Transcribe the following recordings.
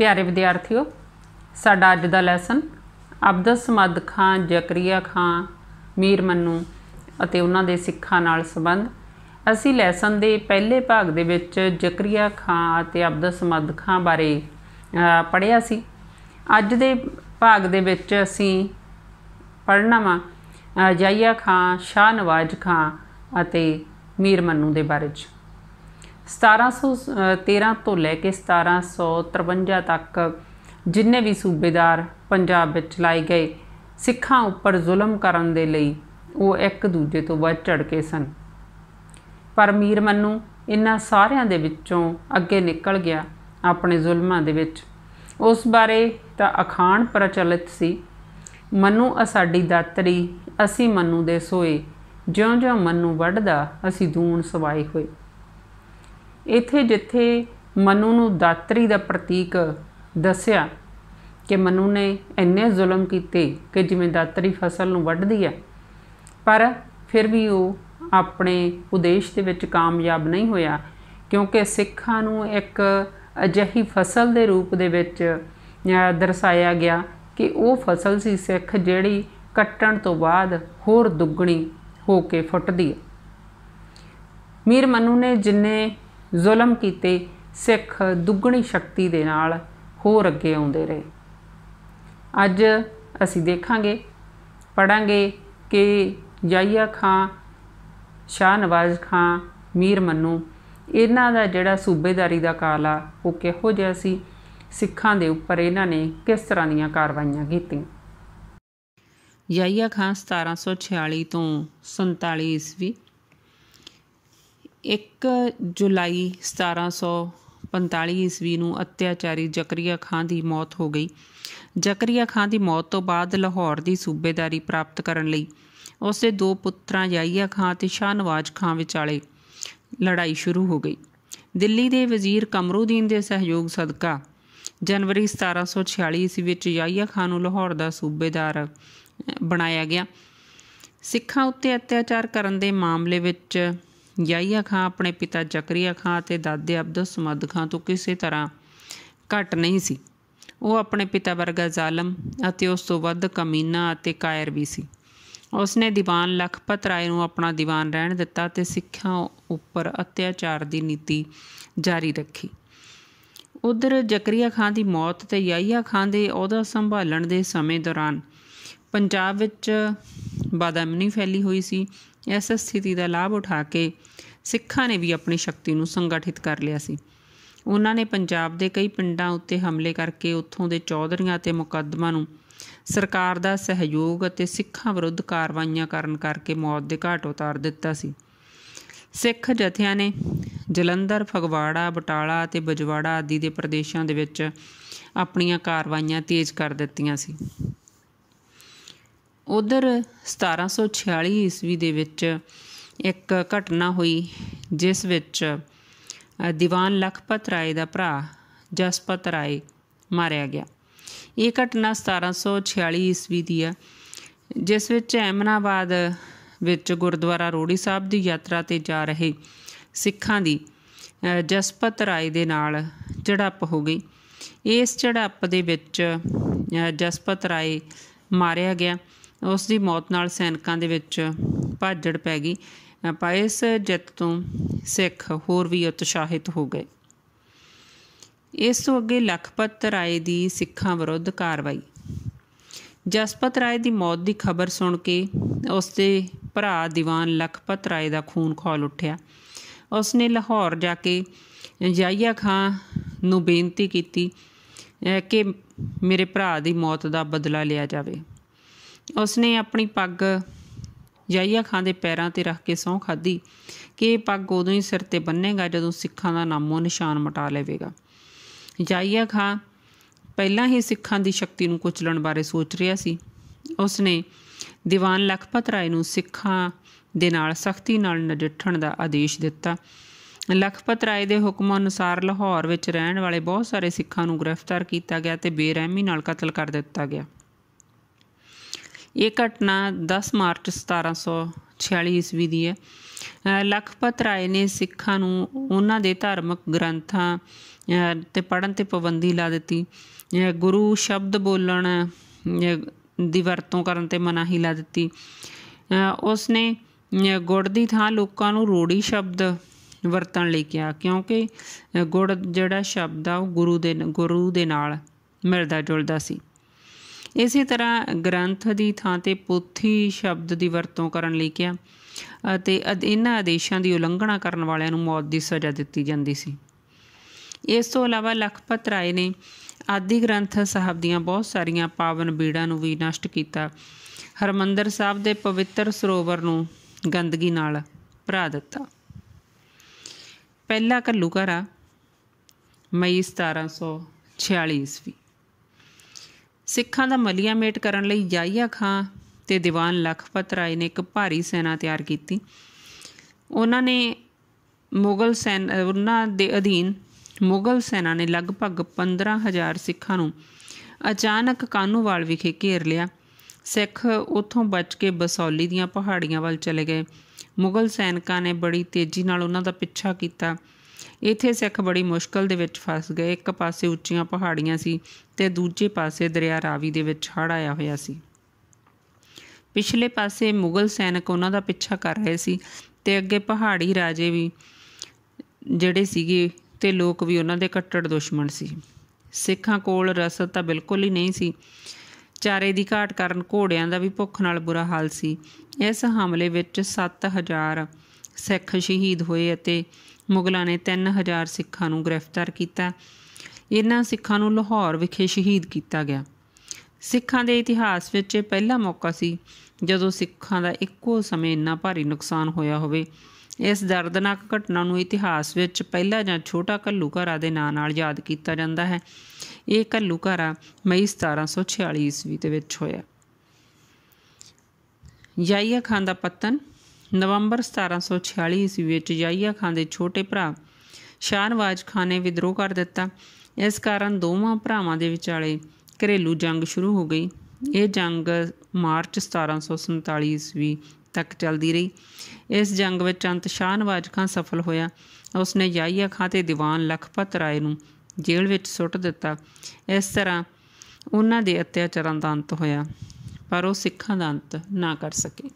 ਪਿਆਰੇ ਵਿਦਿਆਰਥੀਓ ਸਾਡਾ ਅੱਜ ਦਾ ਲੈਸਨ ਅਬਦੁਲ ਸਮਦ ਖਾਨ ਜ਼ਕਰੀਆ ਖਾਨ ਮੀਰ ਮੰਨੂ ਅਤੇ ਉਹਨਾਂ ਦੇ ਸਿੱਖਾਂ ਨਾਲ ਸੰਬੰਧ ਅਸੀਂ ਲੈਸਨ ਦੇ ਪਹਿਲੇ ਭਾਗ ਦੇ ਵਿੱਚ ਜ਼ਕਰੀਆ ਖਾਨ ਅਤੇ ਅਬਦੁਲ ਸਮਦ ਖਾਨ ਬਾਰੇ ਪੜਿਆ ਸੀ ਅੱਜ ਦੇ ਭਾਗ ਦੇ ਵਿੱਚ ਅਸੀਂ ਪੜਨਾ ਵਾ ਜਾਇਆ ਖਾਨ ਸ਼ਾਹ ਨਵਾਜ਼ ਖਾਨ ਅਤੇ ਮੀਰ ਮੰਨੂ ਦੇ ਬਾਰੇ ਵਿੱਚ 1713 ਤੋਂ ਲੈ ਕੇ 1753 ਤੱਕ ਜਿੰਨੇ ਵੀ ਸੂਬੇਦਾਰ ਪੰਜਾਬ ਵਿੱਚ ਲਾਏ ਗਏ ਸਿੱਖਾਂ ਉੱਪਰ ਜ਼ੁਲਮ ਕਰਨ ਦੇ ਲਈ ਉਹ ਇੱਕ ਦੂਜੇ ਤੋਂ ਵੱਧ ਚੜ ਕੇ ਸਨ ਪਰ ਮੀਰ ਮੰਨੂ ਇਨ੍ਹਾਂ ਸਾਰਿਆਂ ਦੇ ਵਿੱਚੋਂ ਅੱਗੇ ਨਿਕਲ ਗਿਆ ਆਪਣੇ ਜ਼ੁਲਮਾਂ ਦੇ ਵਿੱਚ ਉਸ ਬਾਰੇ ਤਾਂ ਅਖਾਣ ਪ੍ਰਚਲਿਤ ਸੀ ਮੰਨੂ ਅ ਸਾਡੀ ਦਾਤਰੀ ਅਸੀਂ ਮੰਨੂ ਦੇ ਸੋਏ ਜਿਉਂ-ਜਿਉਂ ਮੰਨੂ ਵੱਡਦਾ ਅਸੀਂ ਦੂਣ ਸਵਾਏ ਹੋਏ ਇੱਥੇ ਜਿੱਥੇ ਮਨੂ ਨੂੰ ਦਾਤਰੀ ਦਾ ਪ੍ਰਤੀਕ ਦੱਸਿਆ ਕਿ ਮਨੂ ਨੇ ਇੰਨੇ ਜ਼ੁਲਮ ਕੀਤੇ ਕਿ ਜਿਵੇਂ ਦਾਤਰੀ ਫਸਲ ਨੂੰ ਵੱਢਦੀ ਹੈ ਪਰ ਫਿਰ ਵੀ ਉਹ ਆਪਣੇ ਉਦੇਸ਼ ਦੇ ਵਿੱਚ ਕਾਮਯਾਬ ਨਹੀਂ ਹੋਇਆ ਕਿਉਂਕਿ ਸਿੱਖਾਂ ਨੂੰ ਇੱਕ ਅਜਿਹੀ ਫਸਲ ਦੇ ਰੂਪ ਦੇ ਵਿੱਚ ਦਰਸਾਇਆ ਗਿਆ ਕਿ ਉਹ ਫਸਲ ਸੀ ਸਿੱਖ ਜਿਹੜੀ ਕੱਟਣ ਤੋਂ ਬਾਅਦ ਹੋਰ ਦੁੱਗਣੀ ਹੋ ਕੇ ਫੁੱਟਦੀ ਹੈ ਮੀਰ ਮਨੂ ਨੇ ਜਿੰਨੇ ਜ਼ੁਲਮ ਕੀਤੇ ਸਿੱਖ ਦੁੱਗਣੀ ਸ਼ਕਤੀ ਦੇ ਨਾਲ ਹੋਰ ਅੱਗੇ ਆਉਂਦੇ ਰਹੇ ਅੱਜ ਅਸੀਂ ਦੇਖਾਂਗੇ ਪੜਾਂਗੇ ਕਿ ਜਾਇਆ ਖਾਂ ਸ਼ਾਹ ਨਵਾਜ਼ ਖਾਂ ਮੀਰ ਮੰਨੂ ਇਹਨਾਂ ਦਾ ਜਿਹੜਾ ਸੂਬੇਦਾਰੀ ਦਾ ਕਾਲ ਆ ਉਹ ਕਿਹੋ ਜਿਹਾ ਸੀ ਸਿੱਖਾਂ ਦੇ ਉੱਪਰ ਇਹਨਾਂ ਨੇ ਕਿਸ ਤਰ੍ਹਾਂ ਦੀਆਂ ਕਾਰਵਾਈਆਂ ਕੀਤੀਆਂ ਯਾਇਆ ਖਾਨ 1746 ਤੋਂ 47 ਈਸਵੀ 1 ਜੁਲਾਈ 1745 ਈਸਵੀ ਨੂੰ ਅਤਿਆਚਾਰੀ ਜ਼ਕਰੀਆ ਖਾਨ ਦੀ ਮੌਤ ਹੋ ਗਈ ਜ਼ਕਰੀਆ ਖਾਨ ਦੀ ਮੌਤ ਤੋਂ ਬਾਅਦ ਲਾਹੌਰ ਦੀ ਸੂਬੇਦਾਰੀ ਪ੍ਰਾਪਤ ਕਰਨ ਲਈ ਉਸ ਦੇ ਦੋ ਪੁੱਤਰਾਂ ਯਾਇਆ ਖਾਨ ਤੇ ਸ਼ਾਹਨਵਾਜ਼ ਖਾਨ ਵਿਚਾਲੇ ਲੜਾਈ ਸ਼ੁਰੂ ਹੋ ਗਈ ਦਿੱਲੀ ਦੇ ਵਜ਼ੀਰ ਕਮਰੂਦੀਨ ਦੇ ਸਹਿਯੋਗ ਸਦਕਾ ਜਨਵਰੀ 1746 ਈਸਵੀ ਵਿੱਚ ਯਾਇਆ ਖਾਨ ਨੂੰ ਲਾਹੌਰ ਦਾ ਸੂਬੇਦਾਰ ਬਣਾਇਆ ਗਿਆ ਸਿੱਖਾਂ ਉੱਤੇ ਅਤਿਆਚਾਰ ਕਰਨ ਦੇ ਮਾਮਲੇ ਵਿੱਚ ਯਾਇਆ ਖਾਂ ਆਪਣੇ ਪਿਤਾ ਜ਼ਕਰੀਆ ਖਾਂ ਅਤੇ ਦਾਦੇ ਅਬਦੁਲ ਸਮਦ ਖਾਂ ਤੋਂ ਕਿਸੇ ਤਰ੍ਹਾਂ ਘੱਟ ਨਹੀਂ ਸੀ ਉਹ ਆਪਣੇ ਪਿਤਾ ਵਰਗਾ ਜ਼ਾਲਮ ਅਤੇ ਉਸ ਤੋਂ ਵੱਧ ਕਮੀਨਾ ਅਤੇ ਕਾਇਰ ਵੀ ਸੀ ਉਸਨੇ ਦੀਵਾਨ ਲਖਪਤ ਰਾਏ ਨੂੰ ਆਪਣਾ ਦੀਵਾਨ ਰਹਿਣ ਦਿੱਤਾ ਤੇ ਸਿੱਖਾਂ ਉੱਪਰ ਅਤਿਆਚਾਰ ਦੀ ਨੀਤੀ ਜਾਰੀ ਰੱਖੀ ਉਧਰ ਜ਼ਕਰੀਆ ਖਾਨ ਦੀ ਮੌਤ ਤੇ ਯਾਇਆ ਖਾਨ ਦੇ ਅਹੁਦਾ ਸੰਭਾਲਣ ਦੇ ਸਮੇਂ ਦੌਰਾਨ ਪੰਜਾਬ ਵਿੱਚ ਬਾਦਮਨੀ ਫੈਲੀ ਹੋਈ ਸੀ ਇਸ ਸਥਿਤੀ ਦਾ ਲਾਭ ਉਠਾ ਕੇ ਸਿੱਖਾਂ ਨੇ ਵੀ ਆਪਣੀ ਸ਼ਕਤੀ ਨੂੰ ਸੰਗਠਿਤ ਕਰ ਲਿਆ ਸੀ ਉਹਨਾਂ ਨੇ ਪੰਜਾਬ ਦੇ ਕਈ ਪਿੰਡਾਂ ਉੱਤੇ ਹਮਲੇ ਕਰਕੇ ਉੱਥੋਂ ਦੇ ਚੌਧਰੀਆਂ ਤੇ ਮੁਕੱਦਮਾਂ ਨੂੰ ਸਰਕਾਰ ਦਾ ਸਹਿਯੋਗ ਅਤੇ ਸਿੱਖਾਂ ਵਿਰੁੱਧ ਕਾਰਵਾਈਆਂ ਕਰਨ ਕਰਕੇ ਮੌਤ ਦੇ ਘਾਟ ਉਤਾਰ ਦਿੱਤਾ ਸੀ ਸਿੱਖ ਜਥਿਆਂ ਨੇ ਜਲੰਧਰ ਫਗਵਾੜਾ ਬਟਾਲਾ ਅਤੇ ਬਜਵਾੜਾ ਆਦਿ ਦੇ ਪ੍ਰਦੇਸ਼ਾਂ ਦੇ ਵਿੱਚ ਆਪਣੀਆਂ ਕਾਰਵਾਈਆਂ ਤੇਜ਼ ਕਰ ਦਿੱਤੀਆਂ ਸੀ ਉਧਰ 1746 ਈਸਵੀ ਦੇ ਵਿੱਚ ਇੱਕ ਘਟਨਾ ਹੋਈ ਜਿਸ ਵਿੱਚ ਦੀਵਾਨ ਲਖਪਤ ਰਾਏ ਦਾ ਭਰਾ ਜਸਪਤ ਰਾਏ ਮਾਰਿਆ ਗਿਆ ਇਹ ਘਟਨਾ 1746 ਈਸਵੀ ਦੀ ਹੈ ਜਿਸ ਵਿੱਚ ਐਮਨਾਬਾਦ ਵਿੱਚ ਗੁਰਦੁਆਰਾ ਰੋੜੀ ਸਾਹਿਬ ਦੀ ਯਾਤਰਾ ਤੇ ਜਾ ਰਹੇ ਸਿੱਖਾਂ ਦੀ ਜਸਪਤ ਰਾਏ ਦੇ ਨਾਲ ਝੜਪ ਹੋ ਗਈ ਇਸ ਝੜਪ ਦੇ ਵਿੱਚ ਜਸਪਤ ਰਾਏ ਮਾਰਿਆ ਗਿਆ ਉਸ ਦੀ ਮੌਤ ਨਾਲ ਸੈਨਿਕਾਂ ਦੇ ਵਿੱਚ ਭਾਜੜ ਪੈ ਗਈ ਪਰ ਇਸ ਜਿੱਤ ਤੋਂ ਸਿੱਖ ਹੋਰ ਵੀ ਉਤਸ਼ਾਹਿਤ ਹੋ ਗਏ ਇਸ ਤੋਂ ਅੱਗੇ ਲਖਪਤ ਰਾਏ ਦੀ ਸਿੱਖਾਂ ਵਿਰੁੱਧ ਕਾਰਵਾਈ ਜਸਪਤ ਰਾਏ ਦੀ ਮੌਤ ਦੀ ਖਬਰ ਸੁਣ ਕੇ ਉਸ ਦੇ ਭਰਾ ਦੀਵਾਨ ਲਖਪਤ ਰਾਏ ਦਾ ਖੂਨ ਖੋਲ ਉੱਠਿਆ ਉਸ ਨੇ ਲਾਹੌਰ ਜਾ ਕੇ ਜਾਇਆ ਖਾਨ ਨੂੰ ਬੇਨਤੀ ਕੀਤੀ ਕਿ ਮੇਰੇ ਭਰਾ ਦੀ ਮੌਤ ਦਾ ਬਦਲਾ ਲਿਆ ਜਾਵੇ ਉਸਨੇ ਆਪਣੀ ਪੱਗ ਜਾਈਆ ਖਾਨ ਦੇ ਪੈਰਾਂ ਤੇ ਰੱਖ ਕੇ ਸੌਂ ਖਾਦੀ ਕਿ ਇਹ ਪੱਗ ਉਦੋਂ ਹੀ ਸਿਰ ਤੇ ਬੰਨੇਗਾ ਜਦੋਂ ਸਿੱਖਾਂ ਦਾ ਨਾਮੋ ਨਿਸ਼ਾਨ ਮਟਾ ਲਵੇਗਾ ਜਾਈਆ ਖਾਨ ਪਹਿਲਾਂ ਹੀ ਸਿੱਖਾਂ ਦੀ ਸ਼ਕਤੀ ਨੂੰ ਕੁਚਲਣ ਬਾਰੇ ਸੋਚ ਰਿਹਾ ਸੀ ਉਸਨੇ ਦੀਵਾਨ ਲਖਪਤ ਰਾਏ ਨੂੰ ਸਿੱਖਾਂ ਦੇ ਨਾਲ ਸਖਤੀ ਨਾਲ ਨਜਿੱਠਣ ਦਾ ਆਦੇਸ਼ ਦਿੱਤਾ ਲਖਪਤ ਰਾਏ ਦੇ ਹੁਕਮ ਅਨੁਸਾਰ ਲਾਹੌਰ ਵਿੱਚ ਰਹਿਣ ਵਾਲੇ ਬਹੁਤ ਸਾਰੇ ਸਿੱਖਾਂ ਨੂੰ ਗ੍ਰਿਫਤਾਰ ਕੀਤਾ ਗਿਆ ਤੇ ਬੇਰਹਿਮੀ ਨਾਲ ਕਤਲ ਕਰ ਦਿੱਤਾ ਗਿਆ ਇਹ ਘਟਨਾ 10 ਮਾਰਚ 1746 ਈਸਵੀ ਦੀ ਹੈ ਲਖਪਤ ਰਾਏ ਨੇ ਸਿੱਖਾਂ ਨੂੰ ਉਹਨਾਂ ਦੇ ਧਾਰਮਿਕ ਗ੍ਰੰਥਾਂ ਤੇ ਪੜਨ ਤੇ ਪਾਬੰਦੀ ਲਾ ਦਿੱਤੀ ਗੁਰੂ ਸ਼ਬਦ ਬੋਲਣ ਦੀ ਵਰਤੋਂ ਕਰਨ ਤੇ ਮਨਾਹੀ ਲਾ ਦਿੱਤੀ ਉਸ ਨੇ ਗੁੜ ਦੀ ਥਾਂ ਲੋਕਾਂ ਨੂੰ ਰੋੜੀ ਸ਼ਬਦ ਵਰਤਣ ਲਈ ਕਿਹਾ ਕਿਉਂਕਿ ਗੁੜ ਜਿਹੜਾ ਸ਼ਬਦ ਆ ਉਹ ਗੁਰੂ ਦੇ ਗੁਰੂ ਦੇ ਨਾਲ ਮਿਲਦਾ ਜੁਲਦਾ ਸੀ ਇਸੇ ਤਰ੍ਹਾਂ ਗ੍ਰੰਥ ਦੀ ਥਾਂ ਤੇ ਪੋਥੀ ਸ਼ਬਦ ਦੀ ਵਰਤੋਂ ਕਰਨ ਲਈ ਕਿਹਾ ਅਤੇ ਇਹਨਾਂ ਆਦੇਸ਼ਾਂ ਦੀ ਉਲੰਘਣਾ ਕਰਨ ਵਾਲਿਆਂ ਨੂੰ ਮੌਤ ਦੀ ਸਜ਼ਾ ਦਿੱਤੀ ਜਾਂਦੀ ਸੀ ਇਸ ਤੋਂ ਇਲਾਵਾ ਲਖਪਤ ਰਾਏ ਨੇ ਆਦਿ ਗ੍ਰੰਥ ਸਾਹਿਬ ਦੀਆਂ ਬਹੁਤ ਸਾਰੀਆਂ ਪਾਵਨ ਬੀੜਾਂ ਨੂੰ ਵੀ ਨਸ਼ਟ ਕੀਤਾ ਹਰਮੰਦਰ ਸਾਹਿਬ ਦੇ ਪਵਿੱਤਰ ਸਰੋਵਰ ਨੂੰ ਗੰਦਗੀ ਨਾਲ ਭਰਾ ਦਿੱਤਾ ਪਹਿਲਾ ਘਰਾ ਮਈ 1746 ਈਸਵੀ ਸਿੱਖਾਂ ਦਾ ਮਲੀਆ ਮੇਟ ਕਰਨ ਲਈ ਜਾਈਆ ਖਾਂ ਤੇ ਦੀਵਾਨ ਲਖਪਤ ਰਾਏ ਨੇ ਇੱਕ ਭਾਰੀ ਸੈਨਾ ਤਿਆਰ ਕੀਤੀ ਉਹਨਾਂ ਨੇ ਮੁਗਲ ਸੈਨਾ ਉਹਨਾਂ ਦੇ ਅਧੀਨ ਮੁਗਲ ਸੈਨਾ ਨੇ ਲਗਭਗ 15000 ਸਿੱਖਾਂ ਨੂੰ ਅਚਾਨਕ ਕਾਨੂਵਾਲ ਵਿਖੇ ਘੇਰ ਲਿਆ ਸਿੱਖ ਉੱਥੋਂ ਬਚ ਕੇ ਬਸੌਲੀ ਦੀਆਂ ਪਹਾੜੀਆਂ ਵੱਲ ਚਲੇ ਗਏ ਮੁਗਲ ਸੈਨਿਕਾਂ ਨੇ ਬੜੀ ਤੇਜ਼ੀ ਨਾਲ ਉਹਨਾਂ ਦਾ ਪਿੱਛਾ ਕੀਤਾ ਇੱਥੇ ਸਿੱਖ ਬੜੀ ਮੁਸ਼ਕਲ ਦੇ ਵਿੱਚ ਫਸ ਗਏ ਇੱਕ ਪਾਸੇ ਉੱਚੀਆਂ ਪਹਾੜੀਆਂ ਸੀ ਤੇ ਦੂਜੇ ਪਾਸੇ ਦਰਿਆ ਰਾਵੀ ਦੇ ਵਿੱਚ ਹੜ ਆਇਆ ਹੋਇਆ ਸੀ ਪਿਛਲੇ ਪਾਸੇ ਮੁਗਲ ਸੈਨਿਕ ਉਹਨਾਂ ਦਾ ਪਿੱਛਾ ਕਰ ਰਹੇ ਸੀ ਤੇ ਅੱਗੇ ਪਹਾੜੀ ਰਾਜੇ ਵੀ ਜਿਹੜੇ ਸੀਗੇ ਤੇ ਲੋਕ ਵੀ ਉਹਨਾਂ ਦੇ ਕੱਟੜ ਦੁਸ਼ਮਣ ਸੀ ਸਿੱਖਾਂ ਕੋਲ ਰਸਤ ਤਾਂ ਬਿਲਕੁਲ ਹੀ ਨਹੀਂ ਸੀ ਚਾਰੇ ਦੀ ਘਾਟ ਕਾਰਨ ਘੋੜਿਆਂ ਦਾ ਵੀ ਭੁੱਖ ਨਾਲ ਬੁਰਾ ਹਾਲ ਸੀ ਇਸ ਹਮਲੇ ਵਿੱਚ 7000 ਸਿੱਖ ਸ਼ਹੀਦ ਹੋਏ ਅਤੇ ਮੁਗਲਾਂ ਨੇ 3000 ਸਿੱਖਾਂ ਨੂੰ ਗ੍ਰਿਫਤਾਰ ਕੀਤਾ ਇਹਨਾਂ ਸਿੱਖਾਂ ਨੂੰ ਲਾਹੌਰ ਵਿਖੇ ਸ਼ਹੀਦ ਕੀਤਾ ਗਿਆ ਸਿੱਖਾਂ ਦੇ ਇਤਿਹਾਸ ਵਿੱਚ ਇਹ ਪਹਿਲਾ ਮੌਕਾ ਸੀ ਜਦੋਂ ਸਿੱਖਾਂ ਦਾ ਇੱਕੋ ਸਮੇਂ ਇੰਨਾ ਭਾਰੀ ਨੁਕਸਾਨ ਹੋਇਆ ਹੋਵੇ ਇਸ ਦਰਦਨਾਕ ਘਟਨਾ ਨੂੰ ਇਤਿਹਾਸ ਵਿੱਚ ਪਹਿਲਾ ਜਾਂ ਛੋਟਾ ਘਰਾ ਦੇ ਨਾਂ ਨਾਲ ਯਾਦ ਕੀਤਾ ਜਾਂਦਾ ਹੈ ਇਹ ਘਰਾ ਮਈ 1746 ਈਸਵੀ ਦੇ ਵਿੱਚ ਹੋਇਆ ਯਾਇਆ ਖਾਨ ਦਾ ਪਤਨ ਨਵੰਬਰ 1746 ਈਸਵੀ ਵਿੱਚ ਯਾਇਆ ਖਾਨ ਦੇ ਛੋਟੇ ਭਰਾ ਸ਼ਾਨਵਾਜ ਖਾਨ ਨੇ ਵਿਦਰੋਹ ਕਰ ਦਿੱਤਾ ਇਸ ਕਾਰਨ ਦੋਵਾਂ ਭਰਾਵਾਂ ਦੇ ਵਿਚਾਲੇ ਘਰੇਲੂ ਜੰਗ ਸ਼ੁਰੂ ਹੋ ਗਈ ਇਹ ਜੰਗ ਮਾਰਚ 1747 ਈਸਵੀ ਤੱਕ ਚੱਲਦੀ ਰਹੀ ਇਸ ਜੰਗ ਵਿੱਚ ਅੰਤ ਸ਼ਾਹ ਨਵਾਜ਼ ਖਾਨ ਸਫਲ ਹੋਇਆ ਉਸਨੇ ਯਾਹੀਆ ਖਾਂ ਤੇ ਦੀਵਾਨ ਲਖਪਤ ਰਾਏ ਨੂੰ ਜੇਲ੍ਹ ਵਿੱਚ ਸੁੱਟ ਦਿੱਤਾ ਇਸ ਤਰ੍ਹਾਂ ਉਹਨਾਂ ਦੇ ਅਤਿਆਚਾਰਾਂ ਦਾ ਅੰਤ ਹੋਇਆ ਪਰ ਉਹ ਸਿੱਖਾਂ ਦਾ ਅੰਤ ਨਾ ਕਰ ਸਕੇ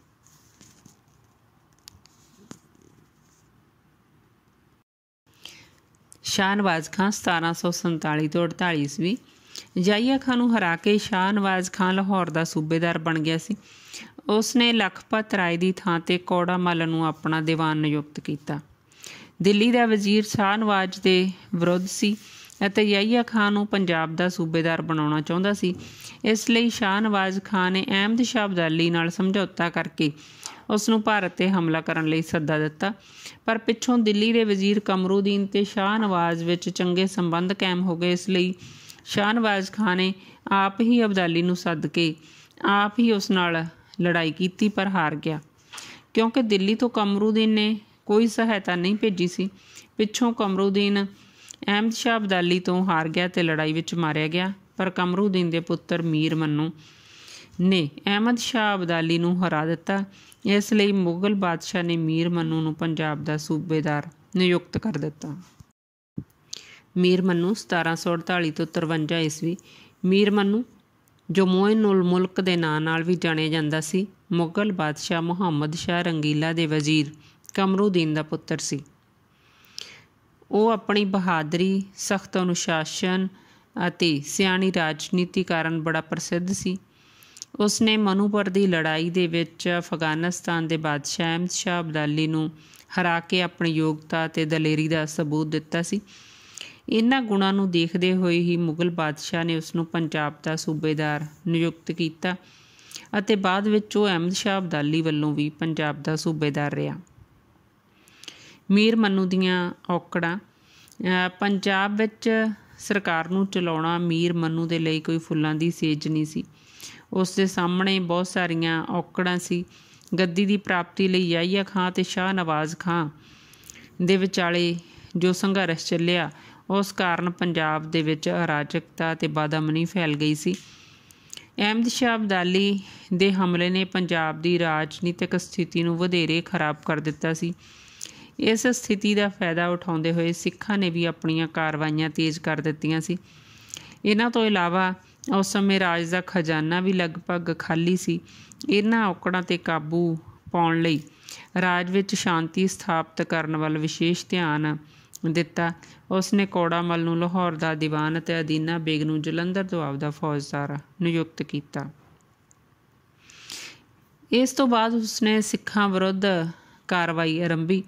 ਸ਼ਾਹਨਵਾਜ਼ ਖਾਨ 1747 ਤੋਂ 48 ਈਸਵੀ ਜਾਇਆ ਖਾਨ ਨੂੰ ਹਰਾ ਕੇ ਸ਼ਾਹਨਵਾਜ਼ ਖਾਨ ਲਾਹੌਰ ਦਾ ਸੂਬੇਦਾਰ ਬਣ ਗਿਆ ਸੀ ਉਸ ਨੇ ਲਖਪਤ ਰਾਏ ਦੀ ਥਾਂ ਤੇ ਕੌੜਾ ਮੱਲ ਨੂੰ ਆਪਣਾ ਦੀਵਾਨ ਨਿਯੁਕਤ ਕੀਤਾ ਦਿੱਲੀ ਦਾ ਵਜ਼ੀਰ ਸ਼ਾਹਨਵਾਜ਼ ਦੇ ਵਿਰੁੱਧ ਸੀ ਅਤੇ ਯਹੀਆ ਖਾਨ ਨੂੰ ਪੰਜਾਬ ਦਾ ਸੂਬੇਦਾਰ ਬਣਾਉਣਾ ਚਾਹੁੰਦਾ ਸੀ ਇਸ ਲਈ ਸ਼ਾਹ ਨਵਾਜ਼ ਖਾਨ ਨੇ ਅਹਿਮਦ ਸ਼ਾਹ ਅਬਦਾਲੀ ਨਾਲ ਸਮਝੌਤਾ ਕਰਕੇ ਉਸ ਨੂੰ ਭਾਰਤ ਤੇ ਹਮਲਾ ਕਰਨ ਲਈ ਸੱਦਾ ਦਿੱਤਾ ਪਰ ਪਿੱਛੋਂ ਦਿੱਲੀ ਦੇ ਵਜ਼ੀਰ ਕਮਰੂਦੀਨ ਤੇ ਸ਼ਾਹ ਨਵਾਜ਼ ਵਿੱਚ ਚੰਗੇ ਸੰਬੰਧ ਕਾਇਮ ਹੋ ਗਏ ਇਸ ਲਈ ਸ਼ਾਹ ਨਵਾਜ਼ ਖਾਨ ਨੇ ਆਪ ਹੀ ਅਬਦਾਲੀ ਨੂੰ ਸੱਦ ਕੇ ਆਪ ਹੀ ਉਸ ਨਾਲ ਲੜਾਈ ਕੀਤੀ ਪਰ ਹਾਰ ਗਿਆ ਕਿਉਂਕਿ ਦਿੱਲੀ ਤੋਂ ਕਮਰੂਦੀਨ ਨੇ ਕੋਈ ਸਹਾਇਤਾ ਨਹੀਂ ਭੇਜੀ ਸੀ ਪਿੱਛੋਂ ਕਮਰੂਦੀਨ ਅਹਿਮਦ ਸ਼ਾਹ ਅਬਦਾਲੀ ਤੋਂ ਹਾਰ ਗਿਆ ਤੇ ਲੜਾਈ ਵਿੱਚ ਮਾਰਿਆ ਗਿਆ ਪਰ ਕਮਰੂਦੀਨ ਦੇ ਪੁੱਤਰ ਮੀਰ ਮੰਨੂ ਨੇ ਅਹਿਮਦ ਸ਼ਾਹ ਅਬਦਾਲੀ ਨੂੰ ਹਰਾ ਦਿੱਤਾ ਇਸ ਲਈ ਮੁਗਲ ਬਾਦਸ਼ਾਹ ਨੇ ਮੀਰ ਮੰਨੂ ਨੂੰ ਪੰਜਾਬ ਦਾ ਸੂਬੇਦਾਰ ਨਿਯੁਕਤ ਕਰ ਦਿੱਤਾ ਮੀਰ ਮੰਨੂ 1748 ਤੋਂ 53 ਈਸਵੀ ਮੀਰ ਮੰਨੂ ਜੋ ਮੋਇਨੁਲ ਮੁਲਕ ਦੇ ਨਾਂ ਨਾਲ ਵੀ ਜਾਣਿਆ ਜਾਂਦਾ ਸੀ ਮੁਗਲ ਬਾਦਸ਼ਾਹ ਮੁਹੰਮਦ ਸ਼ਾਹ ਰੰਗੀਲਾ ਦੇ ਵਜ਼ੀਰ ਕਮਰੂਦੀਨ ਦਾ ਪੁੱਤਰ ਸੀ ਉਹ ਆਪਣੀ ਬਹਾਦਰੀ ਸਖਤ ਅਨੁਸ਼ਾਸਨ ਅਤੇ ਸਿਆਣੀ ਰਾਜਨੀਤੀ ਕਾਰਨ ਬੜਾ ਪ੍ਰਸਿੱਧ ਸੀ ਉਸਨੇ ਮਨੂਪਰ ਦੀ ਲੜਾਈ ਦੇ ਵਿੱਚ ਅਫਗਾਨਿਸਤਾਨ ਦੇ ਬਾਦਸ਼ਾਹ ਅਹਿਮਦ ਸ਼ਾਹ ਅਬਦਾਲੀ ਨੂੰ ਹਰਾ ਕੇ ਆਪਣੀ ਯੋਗਤਾ ਤੇ ਦਲੇਰੀ ਦਾ ਸਬੂਤ ਦਿੱਤਾ ਸੀ ਇਹਨਾਂ ਗੁਣਾਂ ਨੂੰ ਦੇਖਦੇ ਹੋਏ ਹੀ ਮੁਗਲ ਬਾਦਸ਼ਾਹ ਨੇ ਉਸ ਨੂੰ ਪੰਜਾਬ ਦਾ ਸੂਬੇਦਾਰ ਨਿਯੁਕਤ ਕੀਤਾ ਅਤੇ ਬਾਅਦ ਵਿੱਚ ਉਹ ਅਹਿਮਦ ਸ਼ਾਹ ਅਬਦਾਲੀ ਵੱਲੋਂ ਵੀ ਪੰਜਾਬ ਦਾ ਸੂਬੇਦਾਰ ਰਿਹਾ ਮੀਰ ਮੰਨੂ ਦੀਆਂ ਔਕੜਾਂ ਪੰਜਾਬ ਵਿੱਚ ਸਰਕਾਰ ਨੂੰ ਚਲਾਉਣਾ ਮੀਰ ਮੰਨੂ ਦੇ ਲਈ ਕੋਈ ਫੁੱਲਾਂ ਦੀ ਸੇਜ ਨਹੀਂ ਸੀ ਉਸ ਦੇ ਸਾਹਮਣੇ ਬਹੁਤ ਸਾਰੀਆਂ ਔਕੜਾਂ ਸੀ ਗੱਦੀ ਦੀ ਪ੍ਰਾਪਤੀ ਲਈ ਯਾਹੀਆ ਖਾਨ ਤੇ ਸ਼ਾਹ ਨਵਾਜ਼ ਖਾਨ ਦੇ ਵਿਚਾਲੇ ਜੋ ਸੰਘਰਸ਼ ਚੱਲਿਆ ਉਸ ਕਾਰਨ ਪੰਜਾਬ ਦੇ ਵਿੱਚ ਅਰਾਜਕਤਾ ਤੇ ਬਾਦਾਮਨੀ ਫੈਲ ਗਈ ਸੀ ਅਹਿਮਦ ਸ਼ਾਹ ਅਬਦਾਲੀ ਦੇ ਹਮਲੇ ਨੇ ਪੰਜਾਬ ਦੀ ਰਾਜਨੀਤਿਕ ਸਥਿਤੀ ਨੂੰ ਵਧੇਰੇ ਖਰਾਬ ਕਰ ਦਿੱਤਾ ਸੀ ਇਸ ਸਥਿਤੀ ਦਾ ਫਾਇਦਾ ਉਠਾਉਂਦੇ ਹੋਏ ਸਿੱਖਾਂ ਨੇ ਵੀ ਆਪਣੀਆਂ ਕਾਰਵਾਈਆਂ ਤੇਜ਼ ਕਰ ਦਿੱਤੀਆਂ ਸੀ ਇਹਨਾਂ ਤੋਂ ਇਲਾਵਾ ਉਸ ਸਮੇਂ ਰਾਜ ਦਾ ਖਜ਼ਾਨਾ ਵੀ ਲਗਭਗ ਖਾਲੀ ਸੀ ਇਹਨਾਂ ਔਕੜਾਂ ਤੇ ਕਾਬੂ ਪਾਉਣ ਲਈ ਰਾਜ ਵਿੱਚ ਸ਼ਾਂਤੀ ਸਥਾਪਿਤ ਕਰਨ ਵੱਲ ਵਿਸ਼ੇਸ਼ ਧਿਆਨ ਦਿੱਤਾ ਉਸ ਨੇ ਮਲ ਨੂੰ ਲਾਹੌਰ ਦਾ ਦੀਵਾਨ ਅਤੇ ਅਦੀਨਾ ਬੇਗ ਨੂੰ ਜਲੰਧਰ ਤੋਂ ਦਾ ਫੌਜਦਾਰ ਨਿਯੁਕਤ ਕੀਤਾ ਇਸ ਤੋਂ ਬਾਅਦ ਉਸਨੇ ਸਿੱਖਾਂ ਵਿਰੁੱਧ ਕਾਰਵਾਈ ਆਰੰਭੀ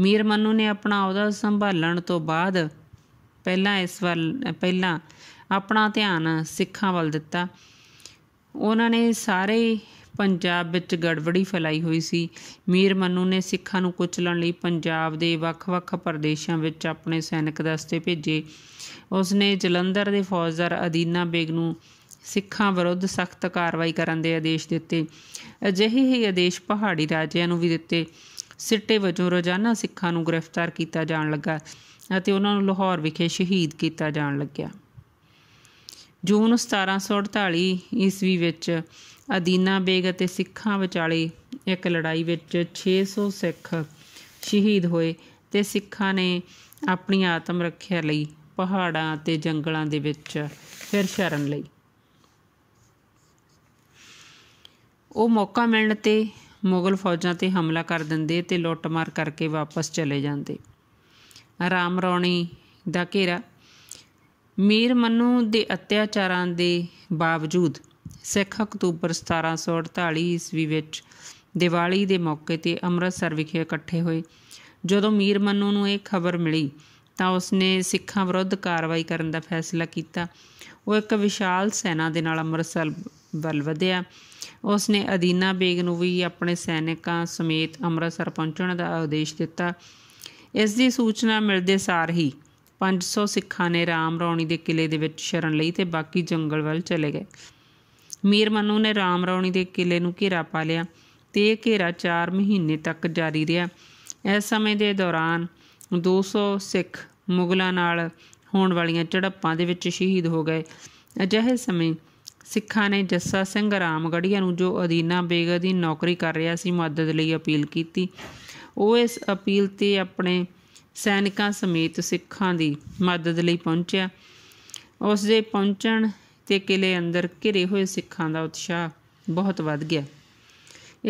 ਮੀਰ ਮੰਨੂ ਨੇ ਆਪਣਾ ਅਹੁਦਾ ਸੰਭਾਲਣ ਤੋਂ ਬਾਅਦ ਪਹਿਲਾਂ ਇਸ ਵੱਲ ਪਹਿਲਾਂ ਆਪਣਾ ਧਿਆਨ ਸਿੱਖਾਂ ਵੱਲ ਦਿੱਤਾ ਉਹਨਾਂ ਨੇ ਸਾਰੇ ਪੰਜਾਬ ਵਿੱਚ ਗੜਬੜੀ ਫੈਲਾਈ ਹੋਈ ਸੀ ਮੀਰ ਮੰਨੂ ਨੇ ਸਿੱਖਾਂ ਨੂੰ ਕੁਚਲਣ ਲਈ ਪੰਜਾਬ ਦੇ ਵੱਖ-ਵੱਖ ਪ੍ਰਦੇਸ਼ਾਂ ਵਿੱਚ ਆਪਣੇ ਸੈਨਿਕ ਦਸਤੇ ਭੇਜੇ ਉਸ ਨੇ ਜਲੰਧਰ ਦੇ ਫੌਜਦਾਰ ਅਦੀਨਾ ਬੇਗ ਨੂੰ ਸਿੱਖਾਂ ਵਿਰੁੱਧ ਸਖਤ ਕਾਰਵਾਈ ਕਰਨ ਦੇ ਆਦੇਸ਼ ਦਿੱਤੇ ਅਜਿਹੇ ਹੀ ਆਦੇਸ਼ ਪਹਾੜੀ ਰਾਜਿਆਂ ਨੂੰ ਵੀ ਦਿੱਤੇ ਸਿੱਟੇ ਵਜੋਂ ਰੋਜ਼ਾਨਾ ਸਿੱਖਾਂ ਨੂੰ ਗ੍ਰਿਫਤਾਰ ਕੀਤਾ ਜਾਣ ਲੱਗਾ ਅਤੇ ਉਹਨਾਂ ਨੂੰ ਲਾਹੌਰ ਵਿਖੇ ਸ਼ਹੀਦ ਕੀਤਾ ਜਾਣ ਲੱਗਿਆ ਜੂਨ 1748 ਈਸਵੀ ਵਿੱਚ ਅਦੀਨਾ ਬੇਗ ਅਤੇ ਸਿੱਖਾਂ ਵਿਚਾਲੇ ਇੱਕ ਲੜਾਈ ਵਿੱਚ 600 ਸਿੱਖ ਸ਼ਹੀਦ ਹੋਏ ਤੇ ਸਿੱਖਾਂ ਨੇ ਆਪਣੀ ਆਤਮ ਰੱਖਿਆ ਲਈ ਪਹਾੜਾਂ ਤੇ ਜੰਗਲਾਂ ਦੇ ਵਿੱਚ ਫਿਰ ਸ਼ਰਨ ਲਈ ਉਹ ਮੌਕਾ ਮਿਲਣ ਤੇ ਮੁਗਲ ਫੌਜਾਂ ਤੇ ਹਮਲਾ ਕਰ ਦਿੰਦੇ ਤੇ ਲੁੱਟਮਾਰ ਕਰਕੇ ਵਾਪਸ ਚਲੇ ਜਾਂਦੇ ਆਰਾਮ ਰੌਣੀ ਦਾ ਘੇਰਾ ਮੀਰ ਮੰਨੂ ਦੇ ਅਤਿਆਚਾਰਾਂ ਦੇ ਬਾਵਜੂਦ ਸਿੱਖ ਅਕਤੂਬਰ 1748 ਈਸਵੀ ਵਿੱਚ ਦੀਵਾਲੀ ਦੇ ਮੌਕੇ ਤੇ ਅੰਮ੍ਰਿਤਸਰ ਵਿਖੇ ਇਕੱਠੇ ਹੋਏ ਜਦੋਂ ਮੀਰ ਮੰਨੂ ਨੂੰ ਇਹ ਖਬਰ ਮਿਲੀ ਤਾਂ ਉਸਨੇ ਸਿੱਖਾਂ ਵਿਰੁੱਧ ਕਾਰਵਾਈ ਕਰਨ ਦਾ ਫੈਸਲਾ ਕੀਤਾ ਉਹ ਇੱਕ ਵਿਸ਼ਾਲ ਸੈਨਾ ਦੇ ਨਾਲ ਅੰਮ੍ਰਿਤਸਰ ਵੱਲ ਵਧਿਆ ਉਸਨੇ ਅਦੀਨਾ ਬੇਗ ਨੂੰ ਵੀ ਆਪਣੇ ਸੈਨਿਕਾਂ ਸਮੇਤ ਅੰਮ੍ਰਿਤਸਰ ਪਹੁੰਚਣ ਦਾ ਆਦੇਸ਼ ਦਿੱਤਾ ਇਸ ਦੀ ਸੂਚਨਾ ਮਿਲਦੇ ਸਾਰ ਹੀ 500 ਸਿੱਖਾਂ ਨੇ ਰਾਮ ਰੌਣੀ ਦੇ ਕਿਲੇ ਦੇ ਵਿੱਚ ਸ਼ਰਨ ਲਈ ਤੇ ਬਾਕੀ ਜੰਗਲ ਵੱਲ ਚਲੇ ਗਏ ਮੀਰ ਮਨੂ ਨੇ ਰਾਮ ਰੌਣੀ ਦੇ ਕਿਲੇ ਨੂੰ ਘੇਰਾ ਪਾ ਲਿਆ ਤੇ ਇਹ ਘੇਰਾ 4 ਮਹੀਨੇ ਤੱਕ ਜਾਰੀ ਰਿਹਾ ਇਸ ਸਮੇਂ ਦੇ ਦੌਰਾਨ 200 ਸਿੱਖ ਮੁਗਲਾਂ ਨਾਲ ਹੋਣ ਵਾਲੀਆਂ ਝੜਪਾਂ ਦੇ ਵਿੱਚ ਸ਼ਹੀਦ ਹੋ ਗਏ ਅਜਿਹੇ ਸਮੇਂ ਸਿੱਖਾਂ ਨੇ ਜੱਸਾ ਸਿੰਘ ਰਾਮਗੜੀਆ ਨੂੰ ਜੋ ਅਦੀਨਾ ਬੇਗਾ ਦੀ ਨੌਕਰੀ ਕਰ ਰਿਹਾ ਸੀ ਮਦਦ ਲਈ ਅਪੀਲ ਕੀਤੀ ਉਹ ਇਸ ਅਪੀਲ ਤੇ ਆਪਣੇ ਸੈਨਿਕਾਂ ਸਮੇਤ ਸਿੱਖਾਂ ਦੀ ਮਦਦ ਲਈ ਪਹੁੰਚਿਆ ਉਸ ਦੇ ਪਹੁੰਚਣ ਤੇ ਕਿਲੇ ਅੰਦਰ ਘਿਰੇ ਹੋਏ ਸਿੱਖਾਂ ਦਾ ਉਤਸ਼ਾਹ ਬਹੁਤ ਵੱਧ ਗਿਆ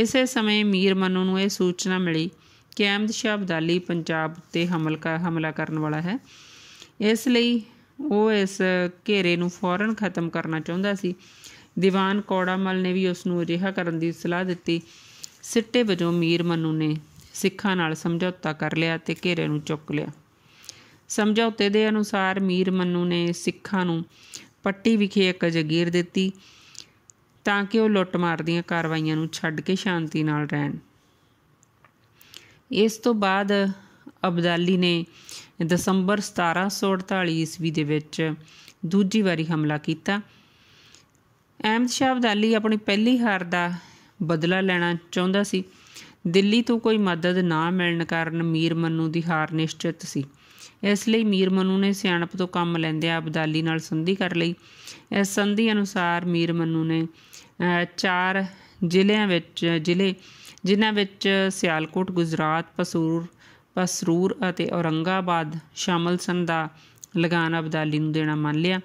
ਇਸੇ ਸਮੇਂ ਮੀਰ ਮਨੂ ਨੂੰ ਇਹ ਸੂਚਨਾ ਮਿਲੀ ਕਿ ਅਹਿਮਦ ਸ਼ਾਹ ਅਬਦਾਲੀ ਪੰਜਾਬ ਤੇ ਹਮਲਾ ਹਮਲਾ ਕਰਨ ਵਾਲਾ ਹੈ ਇਸ ਲਈ ਉਹ ਇਸ ਘੇਰੇ ਨੂੰ ਫੌਰਨ ਖਤਮ ਕਰਨਾ ਚਾਹੁੰਦਾ ਸੀ ਦੀਵਾਨ ਕੋੜਾਮਲ ਨੇ ਵੀ ਉਸ ਨੂੰ ਅਜਿਹਾ ਕਰਨ ਦੀ ਸਲਾਹ ਦਿੱਤੀ ਸਿੱਟੇ ਵਜੋਂ ਮੀਰ ਮਨੂ ਨੇ ਸਿੱਖਾਂ ਨਾਲ ਸਮਝੌਤਾ ਕਰ ਲਿਆ ਤੇ ਘੇਰੇ ਨੂੰ ਚੁੱਕ ਲਿਆ ਸਮਝੌਤੇ ਦੇ ਅਨੁਸਾਰ ਮੀਰ ਮੰਨੂ ਨੇ ਸਿੱਖਾਂ ਨੂੰ ਪੱਟੀ ਵਿਖੇ ਇੱਕ ਜਗੀਰ ਦਿੱਤੀ ਤਾਂ ਕਿ ਉਹ ਲੁੱਟਮਾਰ ਦੀਆਂ ਕਾਰਵਾਈਆਂ ਨੂੰ ਛੱਡ ਕੇ ਸ਼ਾਂਤੀ ਨਾਲ ਰਹਿਣ ਇਸ ਤੋਂ ਬਾਅਦ ਅਬਦਾਲੀ ਨੇ ਦਸੰਬਰ 1748 ਈਸਵੀ ਦੇ ਵਿੱਚ ਦੂਜੀ ਵਾਰੀ ਹਮਲਾ ਕੀਤਾ ਅਹਿਮਦ ਸ਼ਾਹ ਅਬਦਾਲੀ ਆਪਣੀ ਪਹਿਲੀ ਹਾਰ ਦਾ ਬਦਲਾ ਲੈਣਾ ਚਾਹੁੰਦਾ ਸੀ ਦਿੱਲੀ ਤੋਂ ਕੋਈ ਮਦਦ ਨਾ ਮਿਲਣ ਕਾਰਨ ਮੀਰ ਮੰਨੂ ਦੀ ਹਾਰ ਨਿਸ਼ਚਿਤ ਸੀ ਇਸ ਲਈ ਮੀਰ ਮੰਨੂ ਨੇ ਸਿਆਣਪ ਤੋਂ ਕੰਮ ਲੈਂਦੇ ਅਬਦਾਲੀ ਨਾਲ ਸੰਧੀ ਕਰ ਲਈ ਇਸ ਸੰਧੀ ਅਨੁਸਾਰ ਮੀਰ ਮੰਨੂ ਨੇ ਚਾਰ ਜ਼ਿਲ੍ਹਿਆਂ ਵਿੱਚ ਜ਼ਿਲ੍ਹੇ ਜਿਨ੍ਹਾਂ ਵਿੱਚ ਸਿਆਲਕੋਟ ਗੁਜਰਾਤ ਪਸੂਰ ਪਸਰੂਰ ਅਤੇ ਔਰੰਗਾਬਾਦ ਸ਼ਾਮਲ ਸਨ ਦਾ ਲਗਾਨ ਅਬਦਾਲੀ ਨੂੰ ਦੇਣਾ ਮੰਨ ਲਿਆ